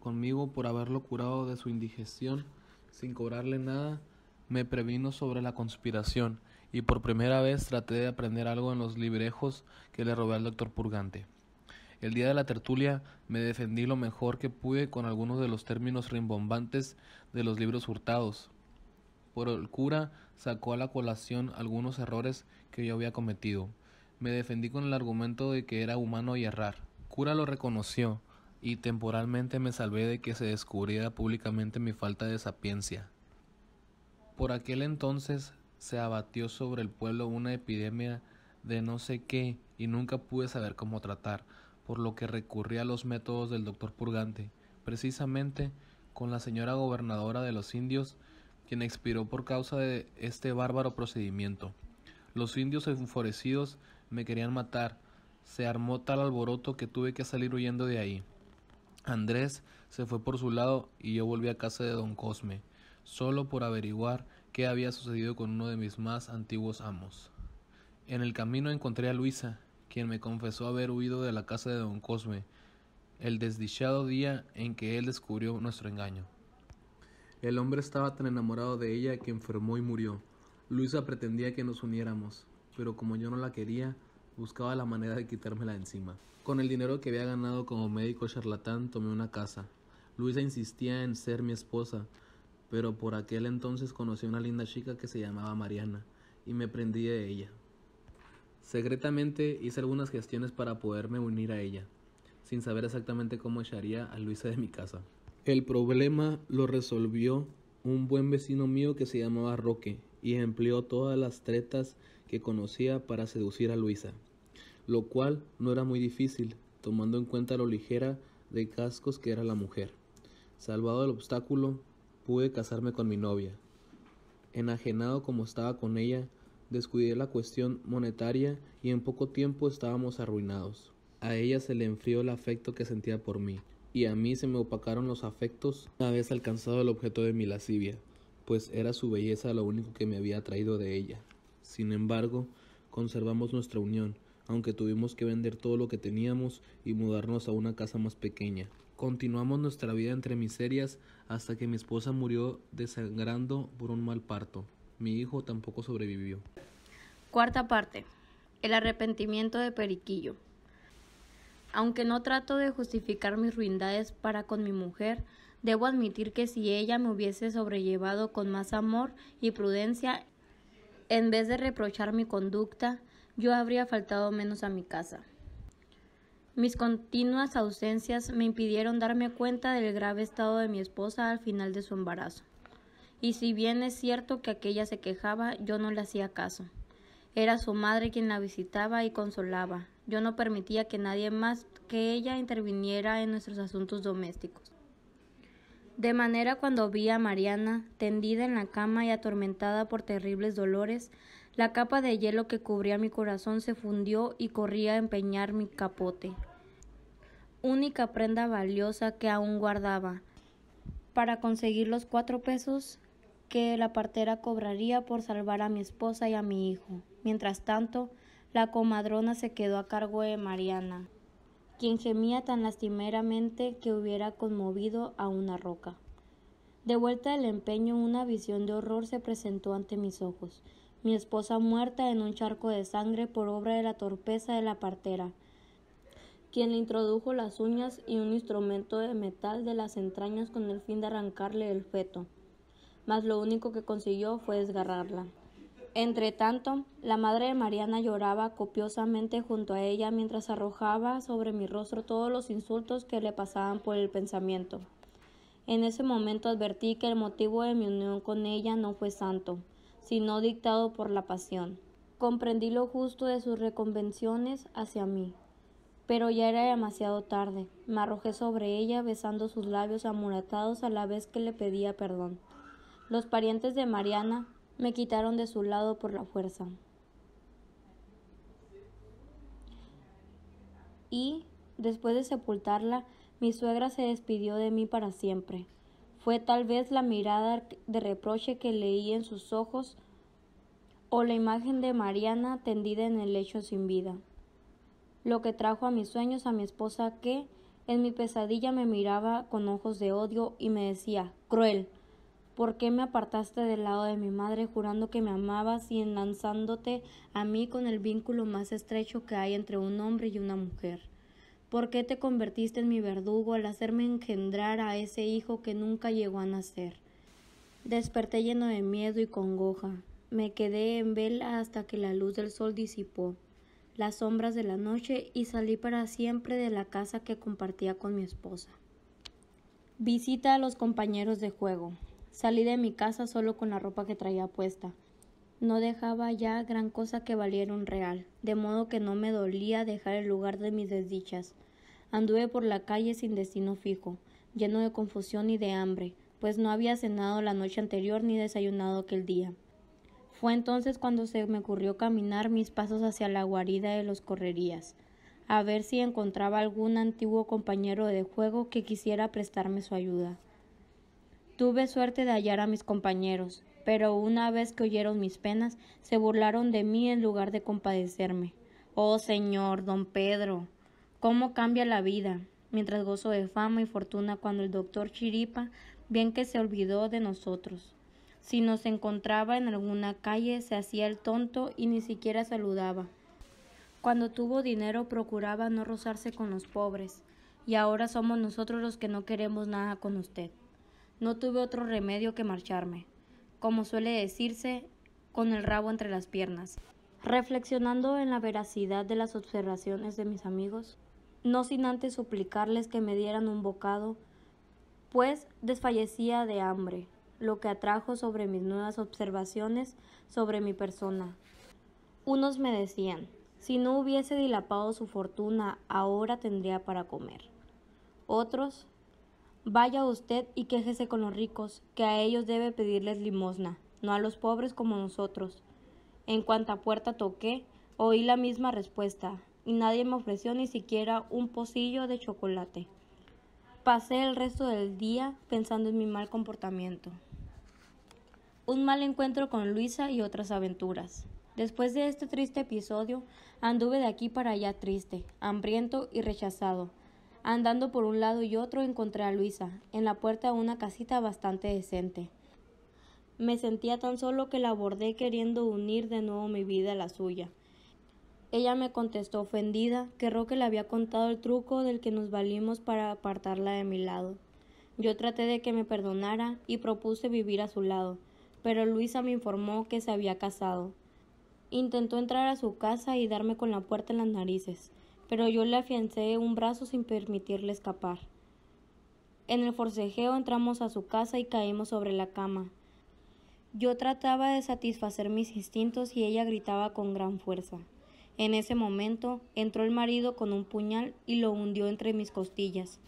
conmigo por haberlo curado de su indigestión sin cobrarle nada, me previno sobre la conspiración y por primera vez traté de aprender algo en los librejos que le robé al doctor Purgante. El día de la tertulia me defendí lo mejor que pude con algunos de los términos rimbombantes de los libros hurtados. por el cura sacó a la colación algunos errores que yo había cometido. Me defendí con el argumento de que era humano y errar. Cura lo reconoció y temporalmente me salvé de que se descubriera públicamente mi falta de sapiencia. Por aquel entonces se abatió sobre el pueblo una epidemia de no sé qué y nunca pude saber cómo tratar, por lo que recurrí a los métodos del doctor Purgante, precisamente con la señora gobernadora de los indios, quien expiró por causa de este bárbaro procedimiento. Los indios enfurecidos me querían matar, se armó tal alboroto que tuve que salir huyendo de ahí. Andrés se fue por su lado y yo volví a casa de don Cosme, solo por averiguar qué había sucedido con uno de mis más antiguos amos. En el camino encontré a Luisa, quien me confesó haber huido de la casa de don Cosme, el desdichado día en que él descubrió nuestro engaño. El hombre estaba tan enamorado de ella que enfermó y murió. Luisa pretendía que nos uniéramos, pero como yo no la quería, buscaba la manera de quitármela encima. Con el dinero que había ganado como médico charlatán tomé una casa. Luisa insistía en ser mi esposa, pero por aquel entonces conocí una linda chica que se llamaba Mariana y me prendí de ella. Secretamente hice algunas gestiones para poderme unir a ella, sin saber exactamente cómo echaría a Luisa de mi casa. El problema lo resolvió un buen vecino mío que se llamaba Roque y empleó todas las tretas que conocía para seducir a Luisa, lo cual no era muy difícil, tomando en cuenta lo ligera de cascos que era la mujer. Salvado el obstáculo, pude casarme con mi novia. Enajenado como estaba con ella, descuidé la cuestión monetaria y en poco tiempo estábamos arruinados. A ella se le enfrió el afecto que sentía por mí, y a mí se me opacaron los afectos una vez alcanzado el objeto de mi lascivia, pues era su belleza lo único que me había atraído de ella. Sin embargo, conservamos nuestra unión, aunque tuvimos que vender todo lo que teníamos y mudarnos a una casa más pequeña. Continuamos nuestra vida entre miserias hasta que mi esposa murió desangrando por un mal parto. Mi hijo tampoco sobrevivió. Cuarta parte. El arrepentimiento de Periquillo. Aunque no trato de justificar mis ruindades para con mi mujer, debo admitir que si ella me hubiese sobrellevado con más amor y prudencia, en vez de reprochar mi conducta, yo habría faltado menos a mi casa. Mis continuas ausencias me impidieron darme cuenta del grave estado de mi esposa al final de su embarazo. Y si bien es cierto que aquella se quejaba, yo no le hacía caso. Era su madre quien la visitaba y consolaba. Yo no permitía que nadie más que ella interviniera en nuestros asuntos domésticos. De manera cuando vi a Mariana, tendida en la cama y atormentada por terribles dolores, la capa de hielo que cubría mi corazón se fundió y corría a empeñar mi capote, única prenda valiosa que aún guardaba, para conseguir los cuatro pesos que la partera cobraría por salvar a mi esposa y a mi hijo. Mientras tanto, la comadrona se quedó a cargo de Mariana, quien gemía tan lastimeramente que hubiera conmovido a una roca. De vuelta del empeño, una visión de horror se presentó ante mis ojos mi esposa muerta en un charco de sangre por obra de la torpeza de la partera, quien le introdujo las uñas y un instrumento de metal de las entrañas con el fin de arrancarle el feto, mas lo único que consiguió fue desgarrarla. Entretanto, la madre de Mariana lloraba copiosamente junto a ella mientras arrojaba sobre mi rostro todos los insultos que le pasaban por el pensamiento. En ese momento advertí que el motivo de mi unión con ella no fue santo, sino dictado por la pasión. Comprendí lo justo de sus reconvenciones hacia mí. Pero ya era demasiado tarde. Me arrojé sobre ella besando sus labios amuratados a la vez que le pedía perdón. Los parientes de Mariana me quitaron de su lado por la fuerza. Y, después de sepultarla, mi suegra se despidió de mí para siempre. Fue tal vez la mirada de reproche que leí en sus ojos o la imagen de Mariana tendida en el lecho sin vida. Lo que trajo a mis sueños a mi esposa que en mi pesadilla me miraba con ojos de odio y me decía, cruel, ¿por qué me apartaste del lado de mi madre jurando que me amabas y enlanzándote a mí con el vínculo más estrecho que hay entre un hombre y una mujer? ¿Por qué te convertiste en mi verdugo al hacerme engendrar a ese hijo que nunca llegó a nacer? Desperté lleno de miedo y congoja. Me quedé en vela hasta que la luz del sol disipó las sombras de la noche y salí para siempre de la casa que compartía con mi esposa. Visita a los compañeros de juego. Salí de mi casa solo con la ropa que traía puesta no dejaba ya gran cosa que valiera un real, de modo que no me dolía dejar el lugar de mis desdichas. Anduve por la calle sin destino fijo, lleno de confusión y de hambre, pues no había cenado la noche anterior ni desayunado aquel día. Fue entonces cuando se me ocurrió caminar mis pasos hacia la guarida de los correrías, a ver si encontraba algún antiguo compañero de juego que quisiera prestarme su ayuda. Tuve suerte de hallar a mis compañeros, pero una vez que oyeron mis penas, se burlaron de mí en lugar de compadecerme. Oh Señor, don Pedro, cómo cambia la vida, mientras gozo de fama y fortuna cuando el doctor Chiripa, bien que se olvidó de nosotros. Si nos encontraba en alguna calle, se hacía el tonto y ni siquiera saludaba. Cuando tuvo dinero procuraba no rozarse con los pobres, y ahora somos nosotros los que no queremos nada con usted. No tuve otro remedio que marcharme como suele decirse, con el rabo entre las piernas. Reflexionando en la veracidad de las observaciones de mis amigos, no sin antes suplicarles que me dieran un bocado, pues desfallecía de hambre, lo que atrajo sobre mis nuevas observaciones sobre mi persona. Unos me decían, si no hubiese dilapado su fortuna, ahora tendría para comer. Otros, Vaya usted y quéjese con los ricos, que a ellos debe pedirles limosna, no a los pobres como nosotros. En cuanta puerta toqué, oí la misma respuesta, y nadie me ofreció ni siquiera un pocillo de chocolate. Pasé el resto del día pensando en mi mal comportamiento. Un mal encuentro con Luisa y otras aventuras. Después de este triste episodio, anduve de aquí para allá triste, hambriento y rechazado. Andando por un lado y otro encontré a Luisa, en la puerta de una casita bastante decente. Me sentía tan solo que la abordé queriendo unir de nuevo mi vida a la suya. Ella me contestó ofendida que Roque le había contado el truco del que nos valimos para apartarla de mi lado. Yo traté de que me perdonara y propuse vivir a su lado, pero Luisa me informó que se había casado. Intentó entrar a su casa y darme con la puerta en las narices pero yo le afiancé un brazo sin permitirle escapar. En el forcejeo entramos a su casa y caímos sobre la cama. Yo trataba de satisfacer mis instintos y ella gritaba con gran fuerza. En ese momento entró el marido con un puñal y lo hundió entre mis costillas.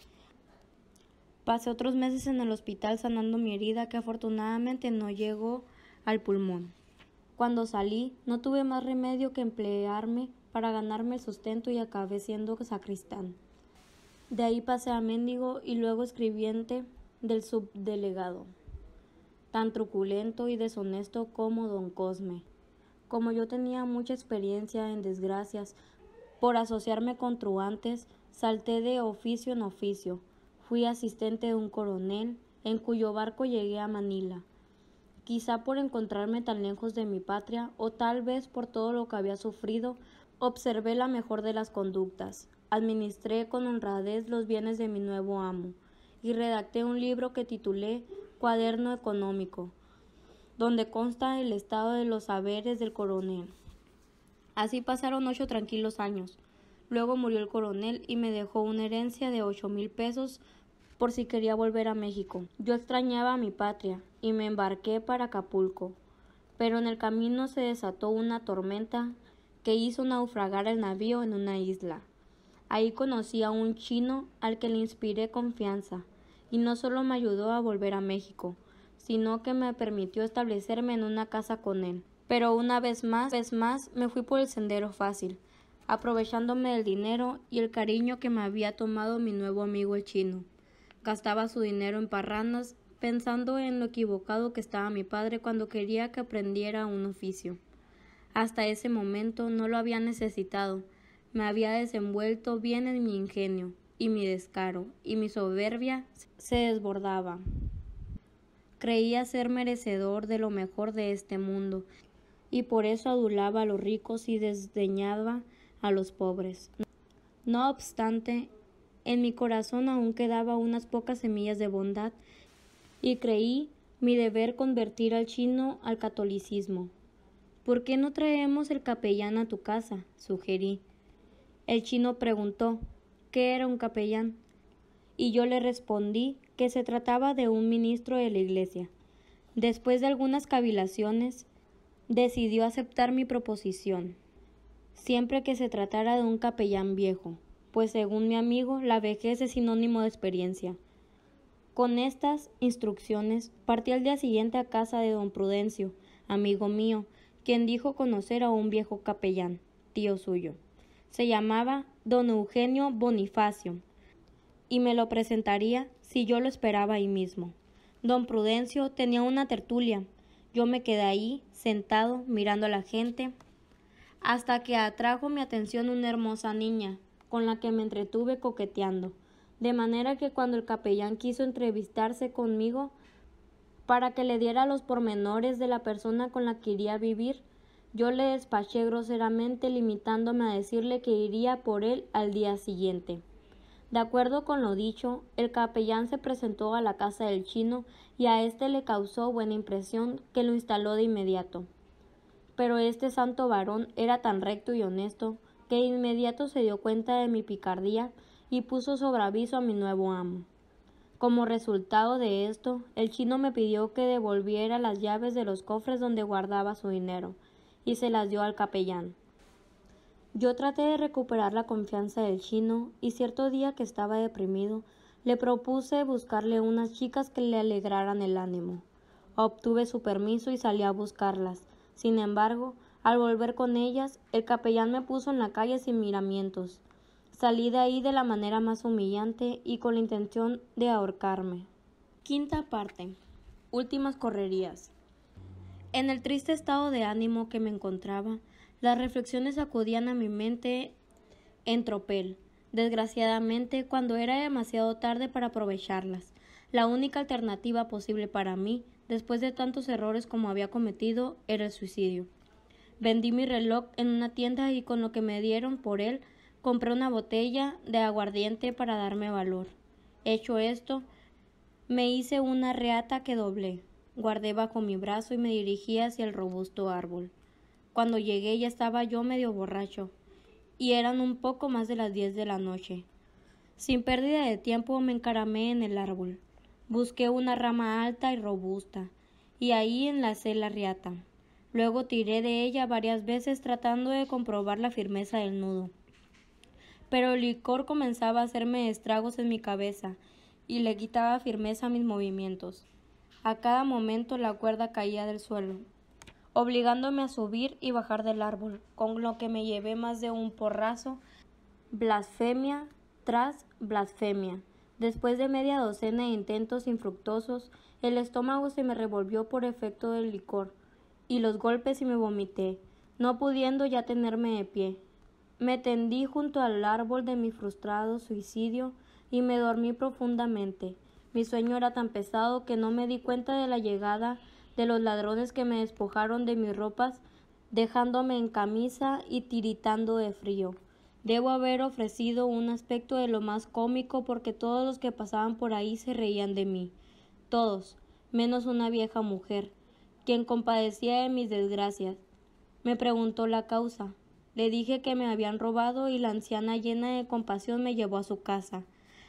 Pasé otros meses en el hospital sanando mi herida que afortunadamente no llegó al pulmón. Cuando salí, no tuve más remedio que emplearme para ganarme el sustento y acabé siendo sacristán. De ahí pasé a mendigo y luego escribiente del subdelegado, tan truculento y deshonesto como don Cosme. Como yo tenía mucha experiencia en desgracias, por asociarme con truantes, salté de oficio en oficio. Fui asistente de un coronel, en cuyo barco llegué a Manila. Quizá por encontrarme tan lejos de mi patria, o tal vez por todo lo que había sufrido, Observé la mejor de las conductas, administré con honradez los bienes de mi nuevo amo y redacté un libro que titulé Cuaderno Económico, donde consta el estado de los saberes del coronel. Así pasaron ocho tranquilos años. Luego murió el coronel y me dejó una herencia de ocho mil pesos por si quería volver a México. Yo extrañaba a mi patria y me embarqué para Acapulco. Pero en el camino se desató una tormenta que hizo naufragar el navío en una isla. Ahí conocí a un chino al que le inspiré confianza, y no solo me ayudó a volver a México, sino que me permitió establecerme en una casa con él. Pero una vez más, vez más me fui por el sendero fácil, aprovechándome del dinero y el cariño que me había tomado mi nuevo amigo el chino. Gastaba su dinero en parrandas, pensando en lo equivocado que estaba mi padre cuando quería que aprendiera un oficio. Hasta ese momento no lo había necesitado. Me había desenvuelto bien en mi ingenio y mi descaro, y mi soberbia se desbordaba. Creía ser merecedor de lo mejor de este mundo, y por eso adulaba a los ricos y desdeñaba a los pobres. No obstante, en mi corazón aún quedaba unas pocas semillas de bondad, y creí mi deber convertir al chino al catolicismo. ¿Por qué no traemos el capellán a tu casa? sugerí. El chino preguntó ¿qué era un capellán? Y yo le respondí que se trataba de un ministro de la iglesia. Después de algunas cavilaciones, decidió aceptar mi proposición, siempre que se tratara de un capellán viejo, pues según mi amigo, la vejez es sinónimo de experiencia. Con estas instrucciones partí al día siguiente a casa de don Prudencio, amigo mío, quien dijo conocer a un viejo capellán, tío suyo. Se llamaba don Eugenio Bonifacio, y me lo presentaría si yo lo esperaba ahí mismo. Don Prudencio tenía una tertulia. Yo me quedé ahí, sentado, mirando a la gente, hasta que atrajo mi atención una hermosa niña, con la que me entretuve coqueteando, de manera que cuando el capellán quiso entrevistarse conmigo, para que le diera los pormenores de la persona con la que iría a vivir. Yo le despaché groseramente limitándome a decirle que iría por él al día siguiente. De acuerdo con lo dicho, el capellán se presentó a la casa del chino y a éste le causó buena impresión que lo instaló de inmediato. Pero este santo varón era tan recto y honesto que inmediato se dio cuenta de mi picardía y puso sobre aviso a mi nuevo amo. Como resultado de esto, el chino me pidió que devolviera las llaves de los cofres donde guardaba su dinero, y se las dio al capellán. Yo traté de recuperar la confianza del chino, y cierto día que estaba deprimido, le propuse buscarle unas chicas que le alegraran el ánimo. Obtuve su permiso y salí a buscarlas. Sin embargo, al volver con ellas, el capellán me puso en la calle sin miramientos Salí de ahí de la manera más humillante y con la intención de ahorcarme. Quinta parte. Últimas correrías. En el triste estado de ánimo que me encontraba, las reflexiones acudían a mi mente en tropel. Desgraciadamente, cuando era demasiado tarde para aprovecharlas, la única alternativa posible para mí, después de tantos errores como había cometido, era el suicidio. Vendí mi reloj en una tienda y con lo que me dieron por él Compré una botella de aguardiente para darme valor. Hecho esto, me hice una reata que doblé, guardé bajo mi brazo y me dirigí hacia el robusto árbol. Cuando llegué ya estaba yo medio borracho, y eran un poco más de las diez de la noche. Sin pérdida de tiempo me encaramé en el árbol. Busqué una rama alta y robusta, y ahí enlacé la reata. Luego tiré de ella varias veces tratando de comprobar la firmeza del nudo pero el licor comenzaba a hacerme estragos en mi cabeza y le quitaba firmeza a mis movimientos. A cada momento la cuerda caía del suelo, obligándome a subir y bajar del árbol, con lo que me llevé más de un porrazo, blasfemia tras blasfemia. Después de media docena de intentos infructuosos, el estómago se me revolvió por efecto del licor, y los golpes y me vomité, no pudiendo ya tenerme de pie. Me tendí junto al árbol de mi frustrado suicidio y me dormí profundamente. Mi sueño era tan pesado que no me di cuenta de la llegada de los ladrones que me despojaron de mis ropas, dejándome en camisa y tiritando de frío. Debo haber ofrecido un aspecto de lo más cómico porque todos los que pasaban por ahí se reían de mí, todos, menos una vieja mujer, quien compadecía de mis desgracias. Me preguntó la causa. Le dije que me habían robado y la anciana llena de compasión me llevó a su casa.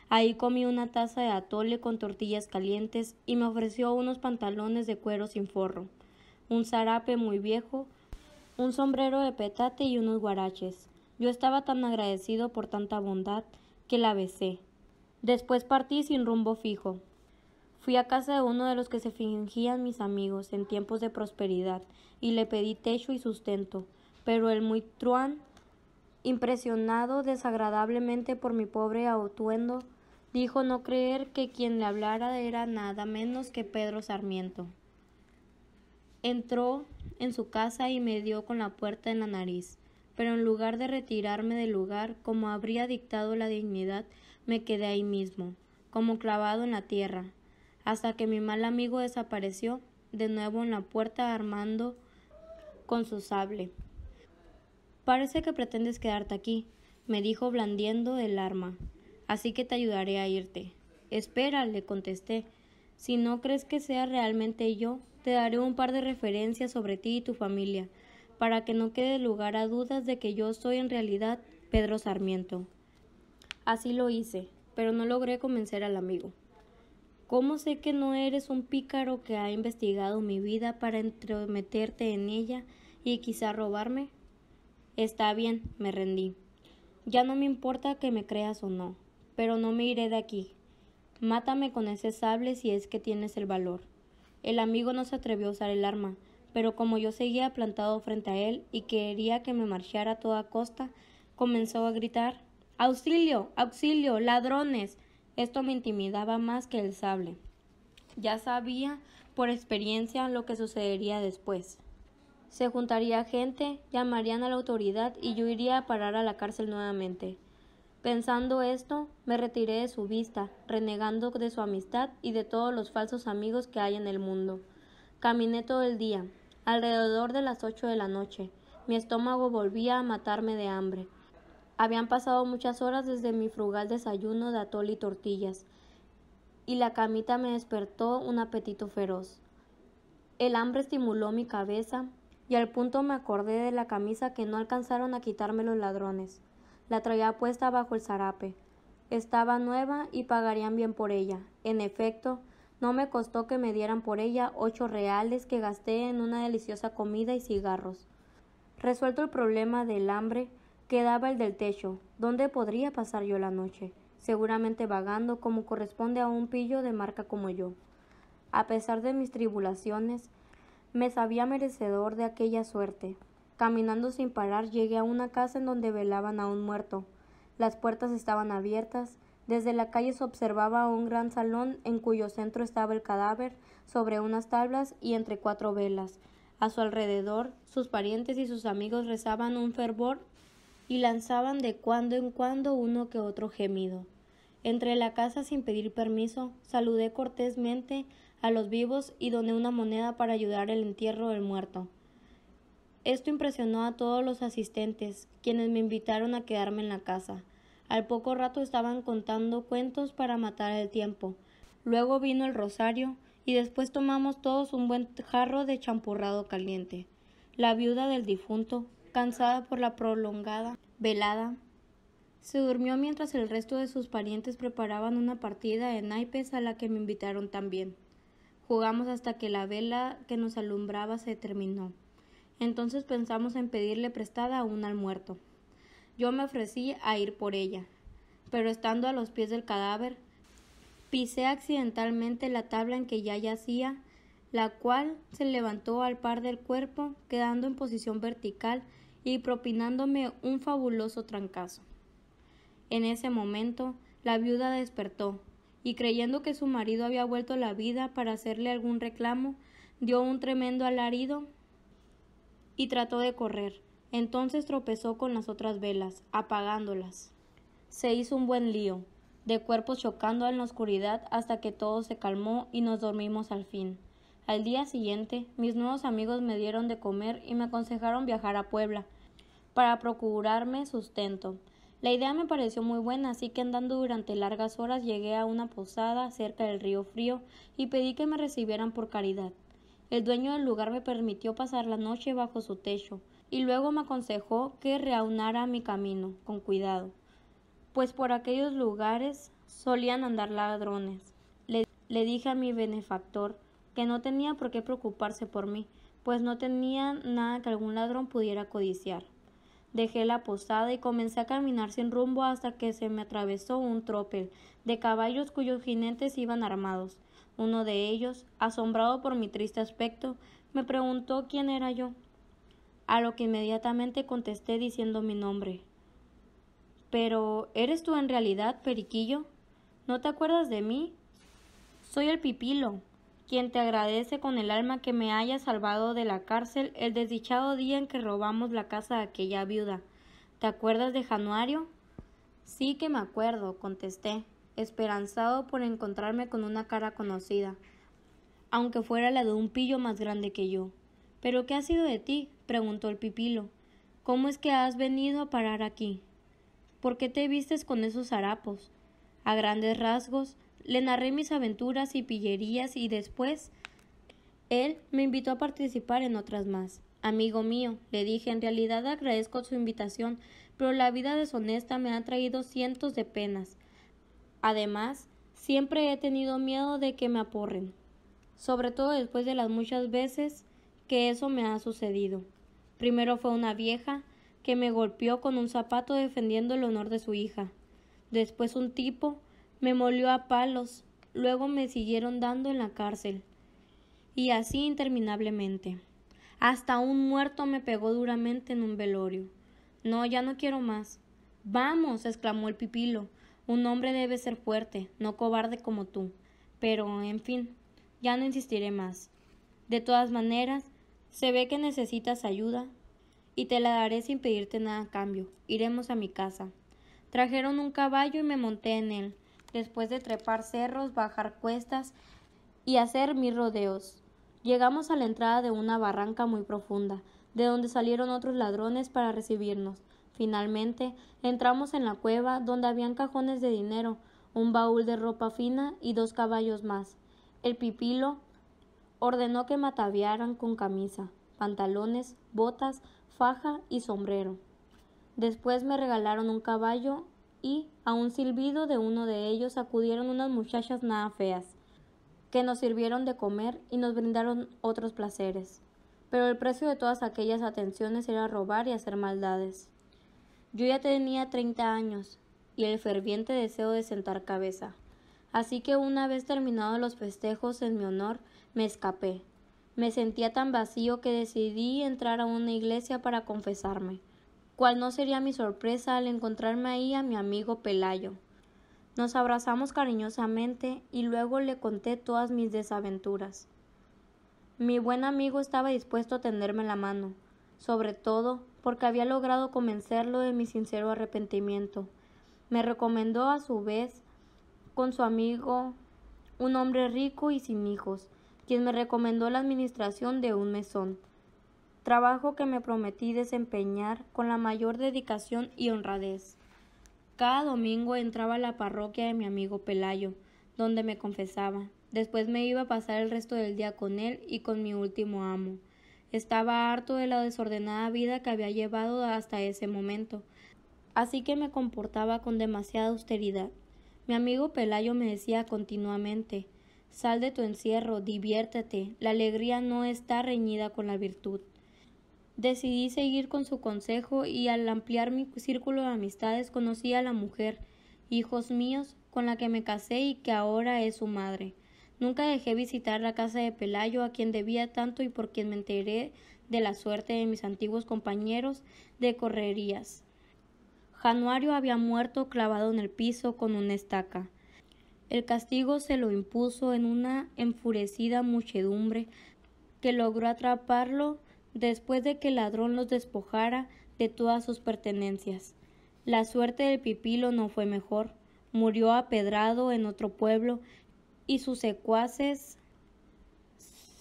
Ahí comí una taza de atole con tortillas calientes y me ofreció unos pantalones de cuero sin forro, un zarape muy viejo, un sombrero de petate y unos guaraches. Yo estaba tan agradecido por tanta bondad que la besé. Después partí sin rumbo fijo. Fui a casa de uno de los que se fingían mis amigos en tiempos de prosperidad y le pedí techo y sustento pero el muy truán, impresionado desagradablemente por mi pobre autuendo, dijo no creer que quien le hablara era nada menos que Pedro Sarmiento. Entró en su casa y me dio con la puerta en la nariz, pero en lugar de retirarme del lugar, como habría dictado la dignidad, me quedé ahí mismo, como clavado en la tierra, hasta que mi mal amigo desapareció de nuevo en la puerta armando con su sable. Parece que pretendes quedarte aquí, me dijo blandiendo el arma. Así que te ayudaré a irte. Espera, le contesté. Si no crees que sea realmente yo, te daré un par de referencias sobre ti y tu familia, para que no quede lugar a dudas de que yo soy en realidad Pedro Sarmiento. Así lo hice, pero no logré convencer al amigo. ¿Cómo sé que no eres un pícaro que ha investigado mi vida para entrometerte en ella y quizá robarme? Está bien, me rendí. Ya no me importa que me creas o no, pero no me iré de aquí. Mátame con ese sable si es que tienes el valor. El amigo no se atrevió a usar el arma, pero como yo seguía plantado frente a él y quería que me marchara a toda costa, comenzó a gritar Auxilio, auxilio, ladrones. Esto me intimidaba más que el sable. Ya sabía por experiencia lo que sucedería después. Se juntaría gente, llamarían a la autoridad y yo iría a parar a la cárcel nuevamente. Pensando esto, me retiré de su vista, renegando de su amistad y de todos los falsos amigos que hay en el mundo. Caminé todo el día, alrededor de las ocho de la noche. Mi estómago volvía a matarme de hambre. Habían pasado muchas horas desde mi frugal desayuno de atol y tortillas, y la camita me despertó un apetito feroz. El hambre estimuló mi cabeza, y al punto me acordé de la camisa que no alcanzaron a quitarme los ladrones. La traía puesta bajo el zarape. Estaba nueva y pagarían bien por ella. En efecto, no me costó que me dieran por ella ocho reales que gasté en una deliciosa comida y cigarros. Resuelto el problema del hambre, quedaba el del techo. ¿Dónde podría pasar yo la noche? Seguramente vagando como corresponde a un pillo de marca como yo. A pesar de mis tribulaciones, me sabía merecedor de aquella suerte. Caminando sin parar llegué a una casa en donde velaban a un muerto. Las puertas estaban abiertas, desde la calle se observaba un gran salón en cuyo centro estaba el cadáver, sobre unas tablas y entre cuatro velas. A su alrededor, sus parientes y sus amigos rezaban un fervor y lanzaban de cuando en cuando uno que otro gemido. Entre la casa sin pedir permiso, saludé cortésmente a los vivos y doné una moneda para ayudar el entierro del muerto. Esto impresionó a todos los asistentes, quienes me invitaron a quedarme en la casa. Al poco rato estaban contando cuentos para matar el tiempo. Luego vino el rosario y después tomamos todos un buen jarro de champurrado caliente. La viuda del difunto, cansada por la prolongada velada, se durmió mientras el resto de sus parientes preparaban una partida de naipes a la que me invitaron también. Jugamos hasta que la vela que nos alumbraba se terminó. Entonces pensamos en pedirle prestada aún al muerto. Yo me ofrecí a ir por ella, pero estando a los pies del cadáver, pisé accidentalmente la tabla en que ya yacía, la cual se levantó al par del cuerpo, quedando en posición vertical y propinándome un fabuloso trancazo. En ese momento, la viuda despertó, y creyendo que su marido había vuelto la vida para hacerle algún reclamo, dio un tremendo alarido y trató de correr. Entonces tropezó con las otras velas, apagándolas. Se hizo un buen lío, de cuerpos chocando en la oscuridad hasta que todo se calmó y nos dormimos al fin. Al día siguiente, mis nuevos amigos me dieron de comer y me aconsejaron viajar a Puebla para procurarme sustento. La idea me pareció muy buena, así que andando durante largas horas llegué a una posada cerca del río Frío y pedí que me recibieran por caridad. El dueño del lugar me permitió pasar la noche bajo su techo y luego me aconsejó que reaunara mi camino con cuidado, pues por aquellos lugares solían andar ladrones. Le, le dije a mi benefactor que no tenía por qué preocuparse por mí, pues no tenía nada que algún ladrón pudiera codiciar. Dejé la posada y comencé a caminar sin rumbo hasta que se me atravesó un tropel de caballos cuyos jinetes iban armados. Uno de ellos, asombrado por mi triste aspecto, me preguntó quién era yo, a lo que inmediatamente contesté diciendo mi nombre. Pero, ¿eres tú en realidad, Periquillo? ¿No te acuerdas de mí? Soy el Pipilo, quien te agradece con el alma que me haya salvado de la cárcel el desdichado día en que robamos la casa de aquella viuda. ¿Te acuerdas de Januario? Sí que me acuerdo, contesté, esperanzado por encontrarme con una cara conocida, aunque fuera la de un pillo más grande que yo. ¿Pero qué ha sido de ti? preguntó el pipilo. ¿Cómo es que has venido a parar aquí? ¿Por qué te vistes con esos harapos? A grandes rasgos, le narré mis aventuras y pillerías y después él me invitó a participar en otras más. Amigo mío, le dije, en realidad agradezco su invitación, pero la vida deshonesta me ha traído cientos de penas. Además, siempre he tenido miedo de que me aporren, sobre todo después de las muchas veces que eso me ha sucedido. Primero fue una vieja que me golpeó con un zapato defendiendo el honor de su hija. Después un tipo me molió a palos, luego me siguieron dando en la cárcel, y así interminablemente. Hasta un muerto me pegó duramente en un velorio. No, ya no quiero más. Vamos, exclamó el pipilo. Un hombre debe ser fuerte, no cobarde como tú. Pero, en fin, ya no insistiré más. De todas maneras, se ve que necesitas ayuda y te la daré sin pedirte nada a cambio. Iremos a mi casa. Trajeron un caballo y me monté en él después de trepar cerros, bajar cuestas y hacer mis rodeos. Llegamos a la entrada de una barranca muy profunda, de donde salieron otros ladrones para recibirnos. Finalmente, entramos en la cueva donde habían cajones de dinero, un baúl de ropa fina y dos caballos más. El pipilo ordenó que me con camisa, pantalones, botas, faja y sombrero. Después me regalaron un caballo y a un silbido de uno de ellos acudieron unas muchachas nada feas, que nos sirvieron de comer y nos brindaron otros placeres. Pero el precio de todas aquellas atenciones era robar y hacer maldades. Yo ya tenía treinta años y el ferviente deseo de sentar cabeza. Así que una vez terminados los festejos en mi honor, me escapé. Me sentía tan vacío que decidí entrar a una iglesia para confesarme cuál no sería mi sorpresa al encontrarme ahí a mi amigo Pelayo. Nos abrazamos cariñosamente y luego le conté todas mis desaventuras. Mi buen amigo estaba dispuesto a tenderme la mano, sobre todo porque había logrado convencerlo de mi sincero arrepentimiento. Me recomendó a su vez con su amigo, un hombre rico y sin hijos, quien me recomendó la administración de un mesón trabajo que me prometí desempeñar con la mayor dedicación y honradez. Cada domingo entraba a la parroquia de mi amigo Pelayo, donde me confesaba. Después me iba a pasar el resto del día con él y con mi último amo. Estaba harto de la desordenada vida que había llevado hasta ese momento, así que me comportaba con demasiada austeridad. Mi amigo Pelayo me decía continuamente Sal de tu encierro, diviértete, la alegría no está reñida con la virtud. Decidí seguir con su consejo y al ampliar mi círculo de amistades conocí a la mujer, hijos míos, con la que me casé y que ahora es su madre. Nunca dejé visitar la casa de Pelayo, a quien debía tanto y por quien me enteré de la suerte de mis antiguos compañeros de correrías. Januario había muerto clavado en el piso con una estaca. El castigo se lo impuso en una enfurecida muchedumbre que logró atraparlo después de que el ladrón los despojara de todas sus pertenencias. La suerte del pipilo no fue mejor. Murió apedrado en otro pueblo y sus secuaces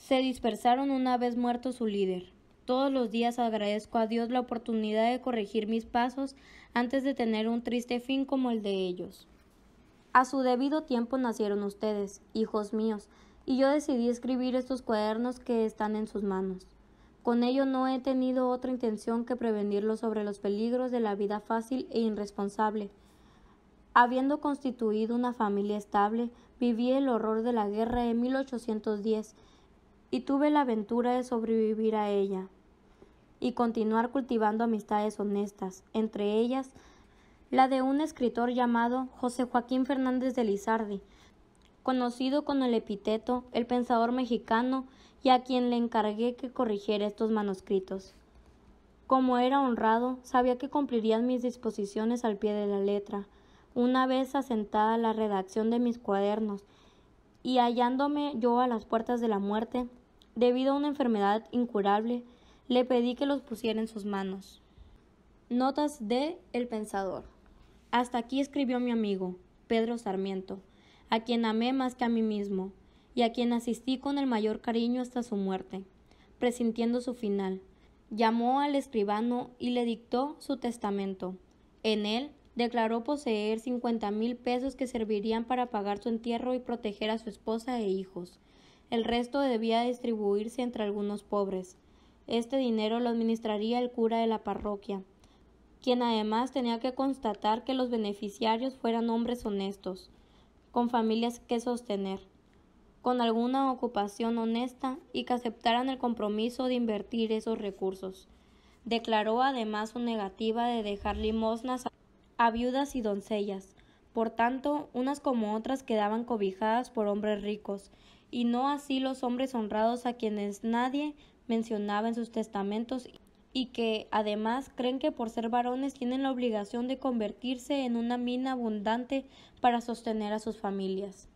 se dispersaron una vez muerto su líder. Todos los días agradezco a Dios la oportunidad de corregir mis pasos antes de tener un triste fin como el de ellos. A su debido tiempo nacieron ustedes, hijos míos, y yo decidí escribir estos cuadernos que están en sus manos. Con ello no he tenido otra intención que prevenirlo sobre los peligros de la vida fácil e irresponsable. Habiendo constituido una familia estable, viví el horror de la guerra en 1810 y tuve la aventura de sobrevivir a ella y continuar cultivando amistades honestas, entre ellas la de un escritor llamado José Joaquín Fernández de Lizardi, conocido con el epíteto el pensador mexicano y a quien le encargué que corrigiera estos manuscritos. Como era honrado, sabía que cumplirían mis disposiciones al pie de la letra, una vez asentada la redacción de mis cuadernos, y hallándome yo a las puertas de la muerte, debido a una enfermedad incurable, le pedí que los pusiera en sus manos. Notas de El Pensador. Hasta aquí escribió mi amigo, Pedro Sarmiento, a quien amé más que a mí mismo y a quien asistí con el mayor cariño hasta su muerte, presintiendo su final. Llamó al escribano y le dictó su testamento. En él declaró poseer cincuenta mil pesos que servirían para pagar su entierro y proteger a su esposa e hijos. El resto debía distribuirse entre algunos pobres. Este dinero lo administraría el cura de la parroquia, quien además tenía que constatar que los beneficiarios fueran hombres honestos, con familias que sostener con alguna ocupación honesta y que aceptaran el compromiso de invertir esos recursos. Declaró además su negativa de dejar limosnas a viudas y doncellas, por tanto, unas como otras quedaban cobijadas por hombres ricos, y no así los hombres honrados a quienes nadie mencionaba en sus testamentos y que, además, creen que por ser varones tienen la obligación de convertirse en una mina abundante para sostener a sus familias.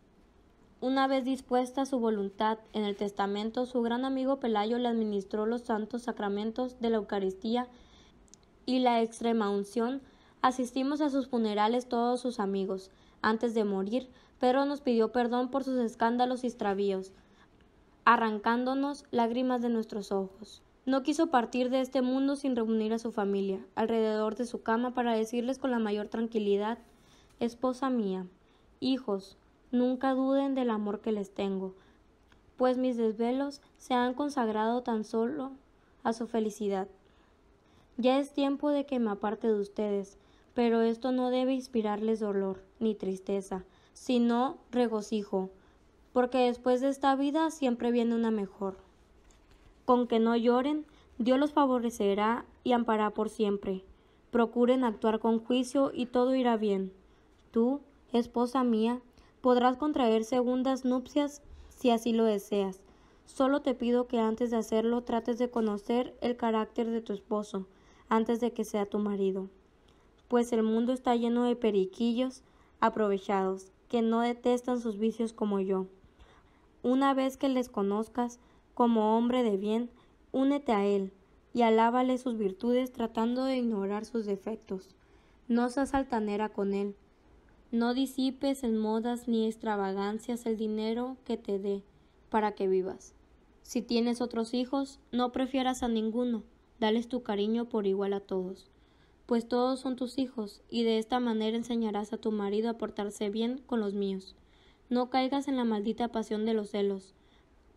Una vez dispuesta su voluntad en el testamento, su gran amigo Pelayo le administró los santos sacramentos de la Eucaristía y la extrema unción. Asistimos a sus funerales todos sus amigos. Antes de morir, Pedro nos pidió perdón por sus escándalos y extravíos, arrancándonos lágrimas de nuestros ojos. No quiso partir de este mundo sin reunir a su familia alrededor de su cama para decirles con la mayor tranquilidad Esposa mía, hijos, nunca duden del amor que les tengo, pues mis desvelos se han consagrado tan solo a su felicidad. Ya es tiempo de que me aparte de ustedes, pero esto no debe inspirarles dolor ni tristeza, sino regocijo, porque después de esta vida siempre viene una mejor. Con que no lloren, Dios los favorecerá y amparará por siempre. Procuren actuar con juicio y todo irá bien. Tú, esposa mía, Podrás contraer segundas nupcias si así lo deseas. Solo te pido que antes de hacerlo trates de conocer el carácter de tu esposo, antes de que sea tu marido. Pues el mundo está lleno de periquillos aprovechados, que no detestan sus vicios como yo. Una vez que les conozcas, como hombre de bien, únete a él y alábale sus virtudes tratando de ignorar sus defectos. No seas altanera con él, no disipes en modas ni extravagancias el dinero que te dé para que vivas. Si tienes otros hijos, no prefieras a ninguno, dales tu cariño por igual a todos, pues todos son tus hijos, y de esta manera enseñarás a tu marido a portarse bien con los míos. No caigas en la maldita pasión de los celos,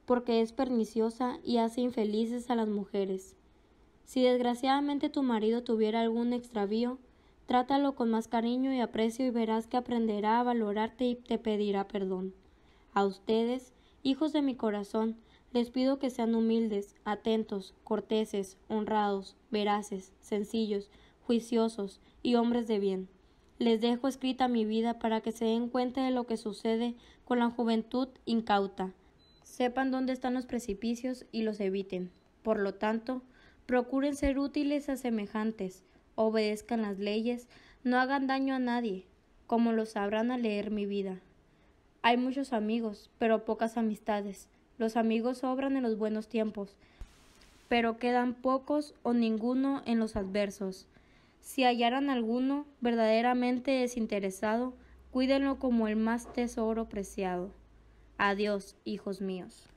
porque es perniciosa y hace infelices a las mujeres. Si desgraciadamente tu marido tuviera algún extravío, Trátalo con más cariño y aprecio y verás que aprenderá a valorarte y te pedirá perdón. A ustedes, hijos de mi corazón, les pido que sean humildes, atentos, corteses, honrados, veraces, sencillos, juiciosos y hombres de bien. Les dejo escrita mi vida para que se den cuenta de lo que sucede con la juventud incauta. Sepan dónde están los precipicios y los eviten. Por lo tanto, procuren ser útiles a semejantes, obedezcan las leyes, no hagan daño a nadie, como lo sabrán al leer mi vida. Hay muchos amigos, pero pocas amistades. Los amigos sobran en los buenos tiempos, pero quedan pocos o ninguno en los adversos. Si hallaran alguno verdaderamente desinteresado, cuídenlo como el más tesoro preciado. Adiós, hijos míos.